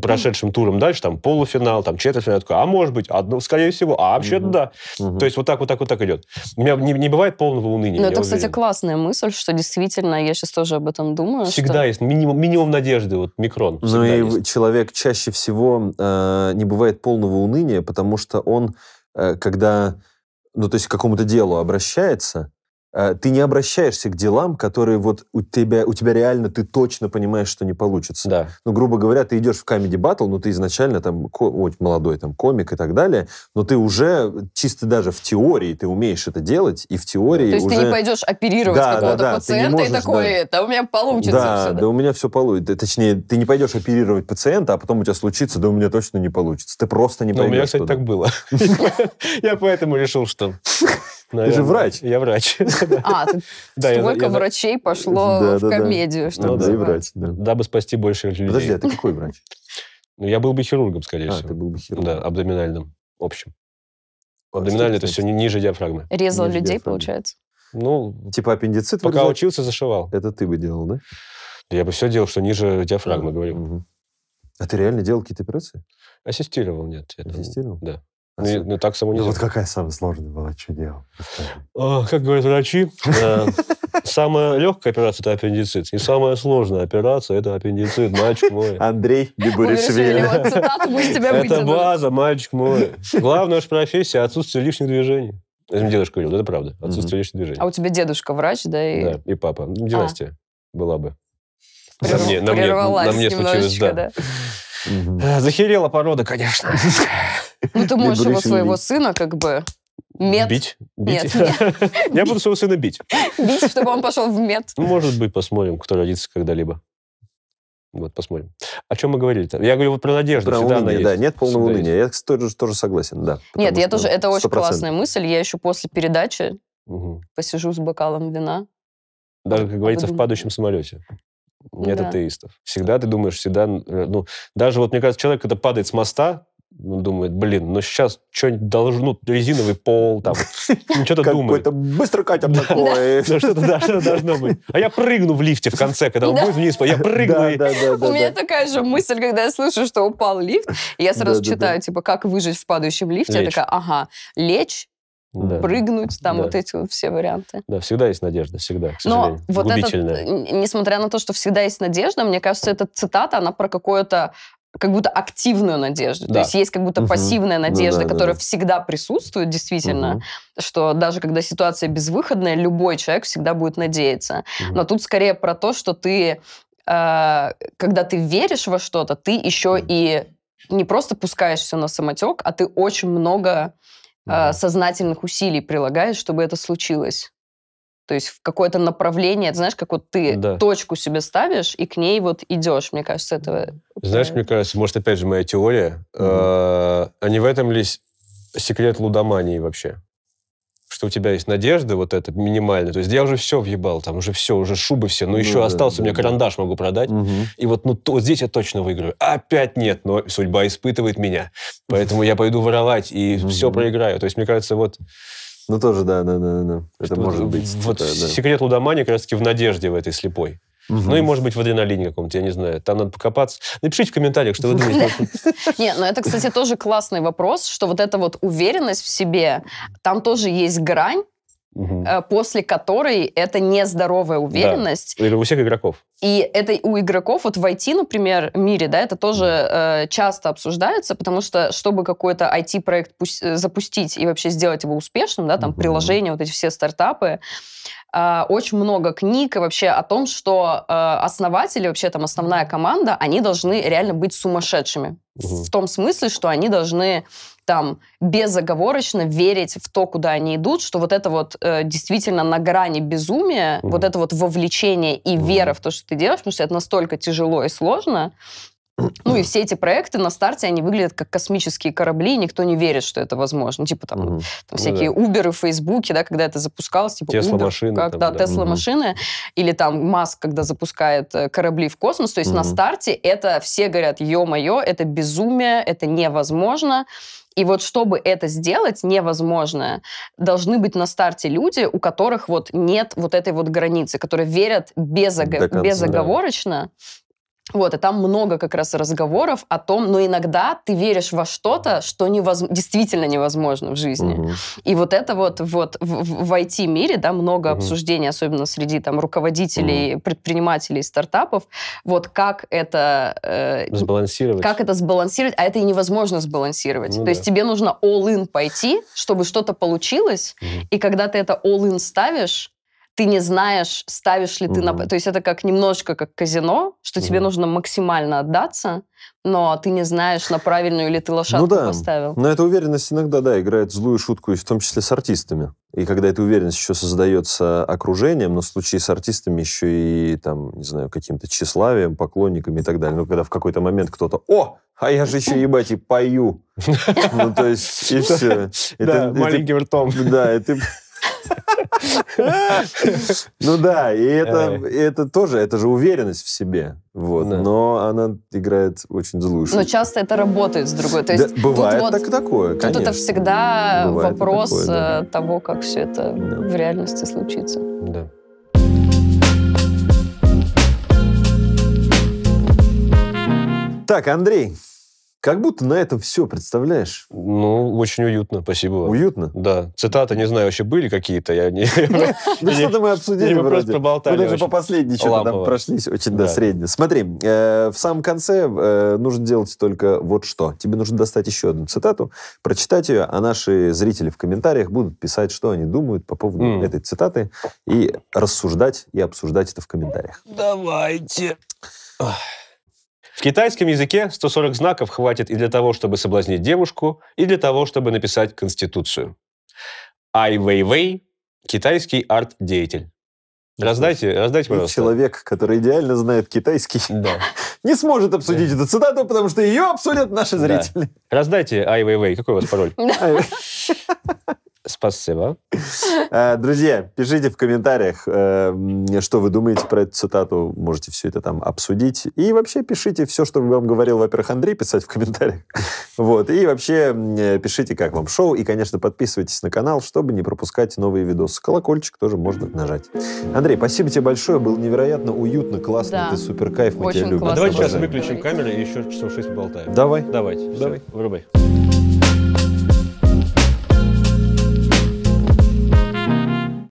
прошедшим туром дальше, там, полуфинал, там, четвертьфинал, такой, а может быть, скорее всего, а вообще-то да. То есть вот так, вот так, вот так идет. У меня не, не бывает полного уныния. Но ну, это, кстати, классная мысль, что действительно, я сейчас тоже об этом думаю. Всегда что... есть минимум, минимум надежды, вот микрон. Ну и есть. человек чаще всего э, не бывает полного уныния, потому что он, э, когда, ну, то есть к какому-то делу обращается, Э, ты не обращаешься к делам, которые вот у тебя, у тебя реально, ты точно понимаешь, что не получится. Да. Ну, грубо говоря, ты идешь в Comedy Battle, но ну, ты изначально там вот молодой там комик и так далее, но ты уже чисто даже в теории ты умеешь это делать, и в теории То есть уже... ты не пойдешь оперировать да, какого-то да, да, пациента можешь, и такой, да. это у меня получится да, все. Да, да, у меня все получится. Точнее, ты не пойдешь оперировать пациента, а потом у тебя случится, да у меня точно не получится. Ты просто не пойдешь. Ну, у меня, кстати, туда. так было. Я поэтому решил, что Наверное. Ты же врач. Я врач. А, столько врачей пошло в комедию, ну что Да, и врач, Дабы спасти больше людей. Подожди, а ты какой врач? Ну, я был бы хирургом, скорее а, всего. А, ты был бы хирургом. Да, абдоминальным, общем. Абдоминальный, это все ниже диафрагмы. Резал людей, получается? Ну, типа аппендицит. Пока вырезал? учился, зашивал. Это ты бы делал, да? Я бы все делал, что ниже диафрагмы, говорю. Угу. А ты реально делал какие-то операции? Ассистировал, нет. Ассистировал? Да. А ну, ну так самоунизм. Ну, вот какая самая сложная была, что делал? А, как говорят врачи, э, самая легкая операция – это аппендицит, и самая сложная операция – это аппендицит, мальчик мой. Андрей Бибуришвили. Это база, мальчик мой. Главная наша профессия – отсутствие лишних движений. Это мне дедушка говорил, это правда. Отсутствие лишних движений. А у тебя дедушка врач, да? И... Да, и папа. Ну, династия была бы. На мне, на мне, на мне случилось, да. Э, захерела порода, конечно. Ну, ты можешь его своего сына как бы Мед. Бить? бить? Нет. Я буду своего сына бить. Бить, чтобы он пошел в мед. Ну, может быть, посмотрим, кто родится когда-либо. Вот, посмотрим. О чем мы говорили-то? Я говорю вот про надежду. Про всегда уныние, да. Нет полного всегда уныния. Я тоже, тоже согласен, да. Нет, я тоже... Это очень классная мысль. Я еще после передачи угу. посижу с бокалом вина. Даже, как говорится, в падающем самолете. Нет да. атеистов. Всегда ты думаешь, всегда... Э, ну, даже вот, мне кажется, человек, когда падает с моста, думает, блин, ну сейчас что-нибудь должно, резиновый пол, там, что-то думает. какой быстро катер такое. Что-то должно быть. А я прыгну в лифте в конце, когда он будет вниз, я прыгну. У меня такая же мысль, когда я слышу, что упал лифт, я сразу читаю, типа, как выжить в падающем лифте. Я такая, ага, лечь, да. прыгнуть, там да. вот эти вот все варианты. Да, всегда есть надежда, всегда, к Но вот это, несмотря на то, что всегда есть надежда, мне кажется, эта цитата, она про какое-то как будто активную надежду. Да. То есть есть как будто угу. пассивная надежда, да, да, которая да. всегда присутствует, действительно, угу. что даже когда ситуация безвыходная, любой человек всегда будет надеяться. Угу. Но тут скорее про то, что ты, э, когда ты веришь во что-то, ты еще угу. и не просто пускаешь все на самотек, а ты очень много угу. э, сознательных усилий прилагаешь, чтобы это случилось то есть в какое-то направление, знаешь, как вот ты да. точку себе ставишь и к ней вот идешь, мне кажется, этого. Знаешь, мне кажется, может опять же моя теория, mm-hmm. а не в этом ли секрет лудомании вообще? что у тебя есть надежда вот эта минимальная. То есть я уже все въебал, там уже все, уже шубы все, но ну, еще ну да, остался, да, у меня ну да. карандаш могу продать. Угу. И вот ну, то, вот здесь я точно выиграю. Опять нет, но судьба испытывает меня. Поэтому я пойду воровать и все проиграю. То есть мне кажется, вот ну, тоже, да, да, да, да. Это что, может быть. Вот типа, да. секрет лудомании как раз-таки в надежде в этой слепой. Угу. Ну и, может быть, в адреналине каком-то, я не знаю. Там надо покопаться. Напишите в комментариях, что вы думаете. Не, ну это, кстати, тоже классный вопрос, что вот эта вот уверенность в себе, там тоже есть грань, угу. после которой это нездоровая уверенность. Да. Или у всех игроков. И это у игроков, вот в IT, например, мире, да, это тоже да. э, часто обсуждается, потому что, чтобы какой-то IT-проект э, запустить и вообще сделать его успешным, да, там угу. приложения, вот эти все стартапы, э, очень много книг и вообще о том, что э, основатели, вообще там основная команда, они должны реально быть сумасшедшими. Угу. В том смысле, что они должны там безоговорочно верить в то, куда они идут, что вот это вот э, действительно на грани безумия, mm-hmm. вот это вот вовлечение и mm-hmm. вера в то, что ты делаешь, потому что это настолько тяжело и сложно, ну и все эти проекты на старте, они выглядят как космические корабли, и никто не верит, что это возможно. Типа там, mm-hmm. там ну всякие ну, да. Uber и Facebook, да, когда это запускалось, типа Тесла-машины. Как, там, да, да. Тесла-машины. Mm-hmm. Или там Маск, когда запускает э, корабли в космос. То есть mm-hmm. на старте это все говорят, ё-моё, это безумие, это невозможно. И вот чтобы это сделать невозможно, должны быть на старте люди, у которых вот нет вот этой вот границы, которые верят безог... конца, безоговорочно да. Вот, и там много как раз разговоров о том, но иногда ты веришь во что-то, что невоз... действительно невозможно в жизни. Угу. И вот это вот, вот в, в IT-мире, да, много угу. обсуждений, особенно среди там руководителей, угу. предпринимателей стартапов, вот как это... Э, сбалансировать. Как это сбалансировать, а это и невозможно сбалансировать. Ну, То да. есть тебе нужно all-in пойти, чтобы что-то получилось, угу. и когда ты это all-in ставишь, ты не знаешь, ставишь ли ты угу. на... То есть это как немножко как казино, что угу. тебе нужно максимально отдаться, но ты не знаешь, на правильную ли ты лошадку ну, да. поставил. Но эта уверенность иногда, да, играет злую шутку, и в том числе с артистами. И когда эта уверенность еще создается окружением, но в случае с артистами еще и, там, не знаю, каким-то тщеславием, поклонниками и так далее. Но ну, когда в какой-то момент кто-то «О, а я же еще, ебать, и пою!» Ну, то есть, и все. Да, маленьким ртом. Да, и ты... Ну да, и это, это тоже, это же уверенность в себе. Вот, да. но она играет очень злую Но часто это работает с другой. То есть да, бывает тут так, такое, конечно. Тут это всегда бывает вопрос такое, да. Э, того, как все это да. в реальности случится. Да. Так, Андрей, как будто на этом все, представляешь? Ну, очень уютно, спасибо вам. Уютно? Да. Цитаты, не знаю, вообще были какие-то? Я не... Ну, что-то мы обсудили Мы просто проболтали. Мы даже по последней что-то там прошлись очень, да, средне. Смотри, э, в самом конце э, нужно делать только вот что. Тебе нужно достать еще одну цитату, прочитать ее, а наши зрители в комментариях будут писать, что они думают по поводу этой цитаты, и рассуждать и обсуждать это в комментариях. Давайте. Ugh. В китайском языке 140 знаков хватит и для того, чтобы соблазнить девушку, и для того, чтобы написать Конституцию. Ай Вэйвэй – китайский арт-деятель. Раздайте, раздайте, пожалуйста. Человек, который идеально знает китайский, да. не сможет обсудить эту цитату, потому что ее обсудят наши зрители. Да. Раздайте Ай Вэйвэй. Какой у вас пароль? Спасибо. Э, друзья, пишите в комментариях, э, что вы думаете про эту цитату. Можете все это там обсудить. И вообще пишите все, что вам говорил, во-первых, Андрей, писать в комментариях. Вот. И вообще э, пишите, как вам шоу. И, конечно, подписывайтесь на канал, чтобы не пропускать новые видосы. Колокольчик тоже можно нажать. Андрей, спасибо тебе большое. Было невероятно уютно, классно. Да. Ты супер кайф. Мы Очень тебя любим. А Давай сейчас выключим камеры и еще часов шесть поболтаем. Давай. Давайте. Давай. Врубай.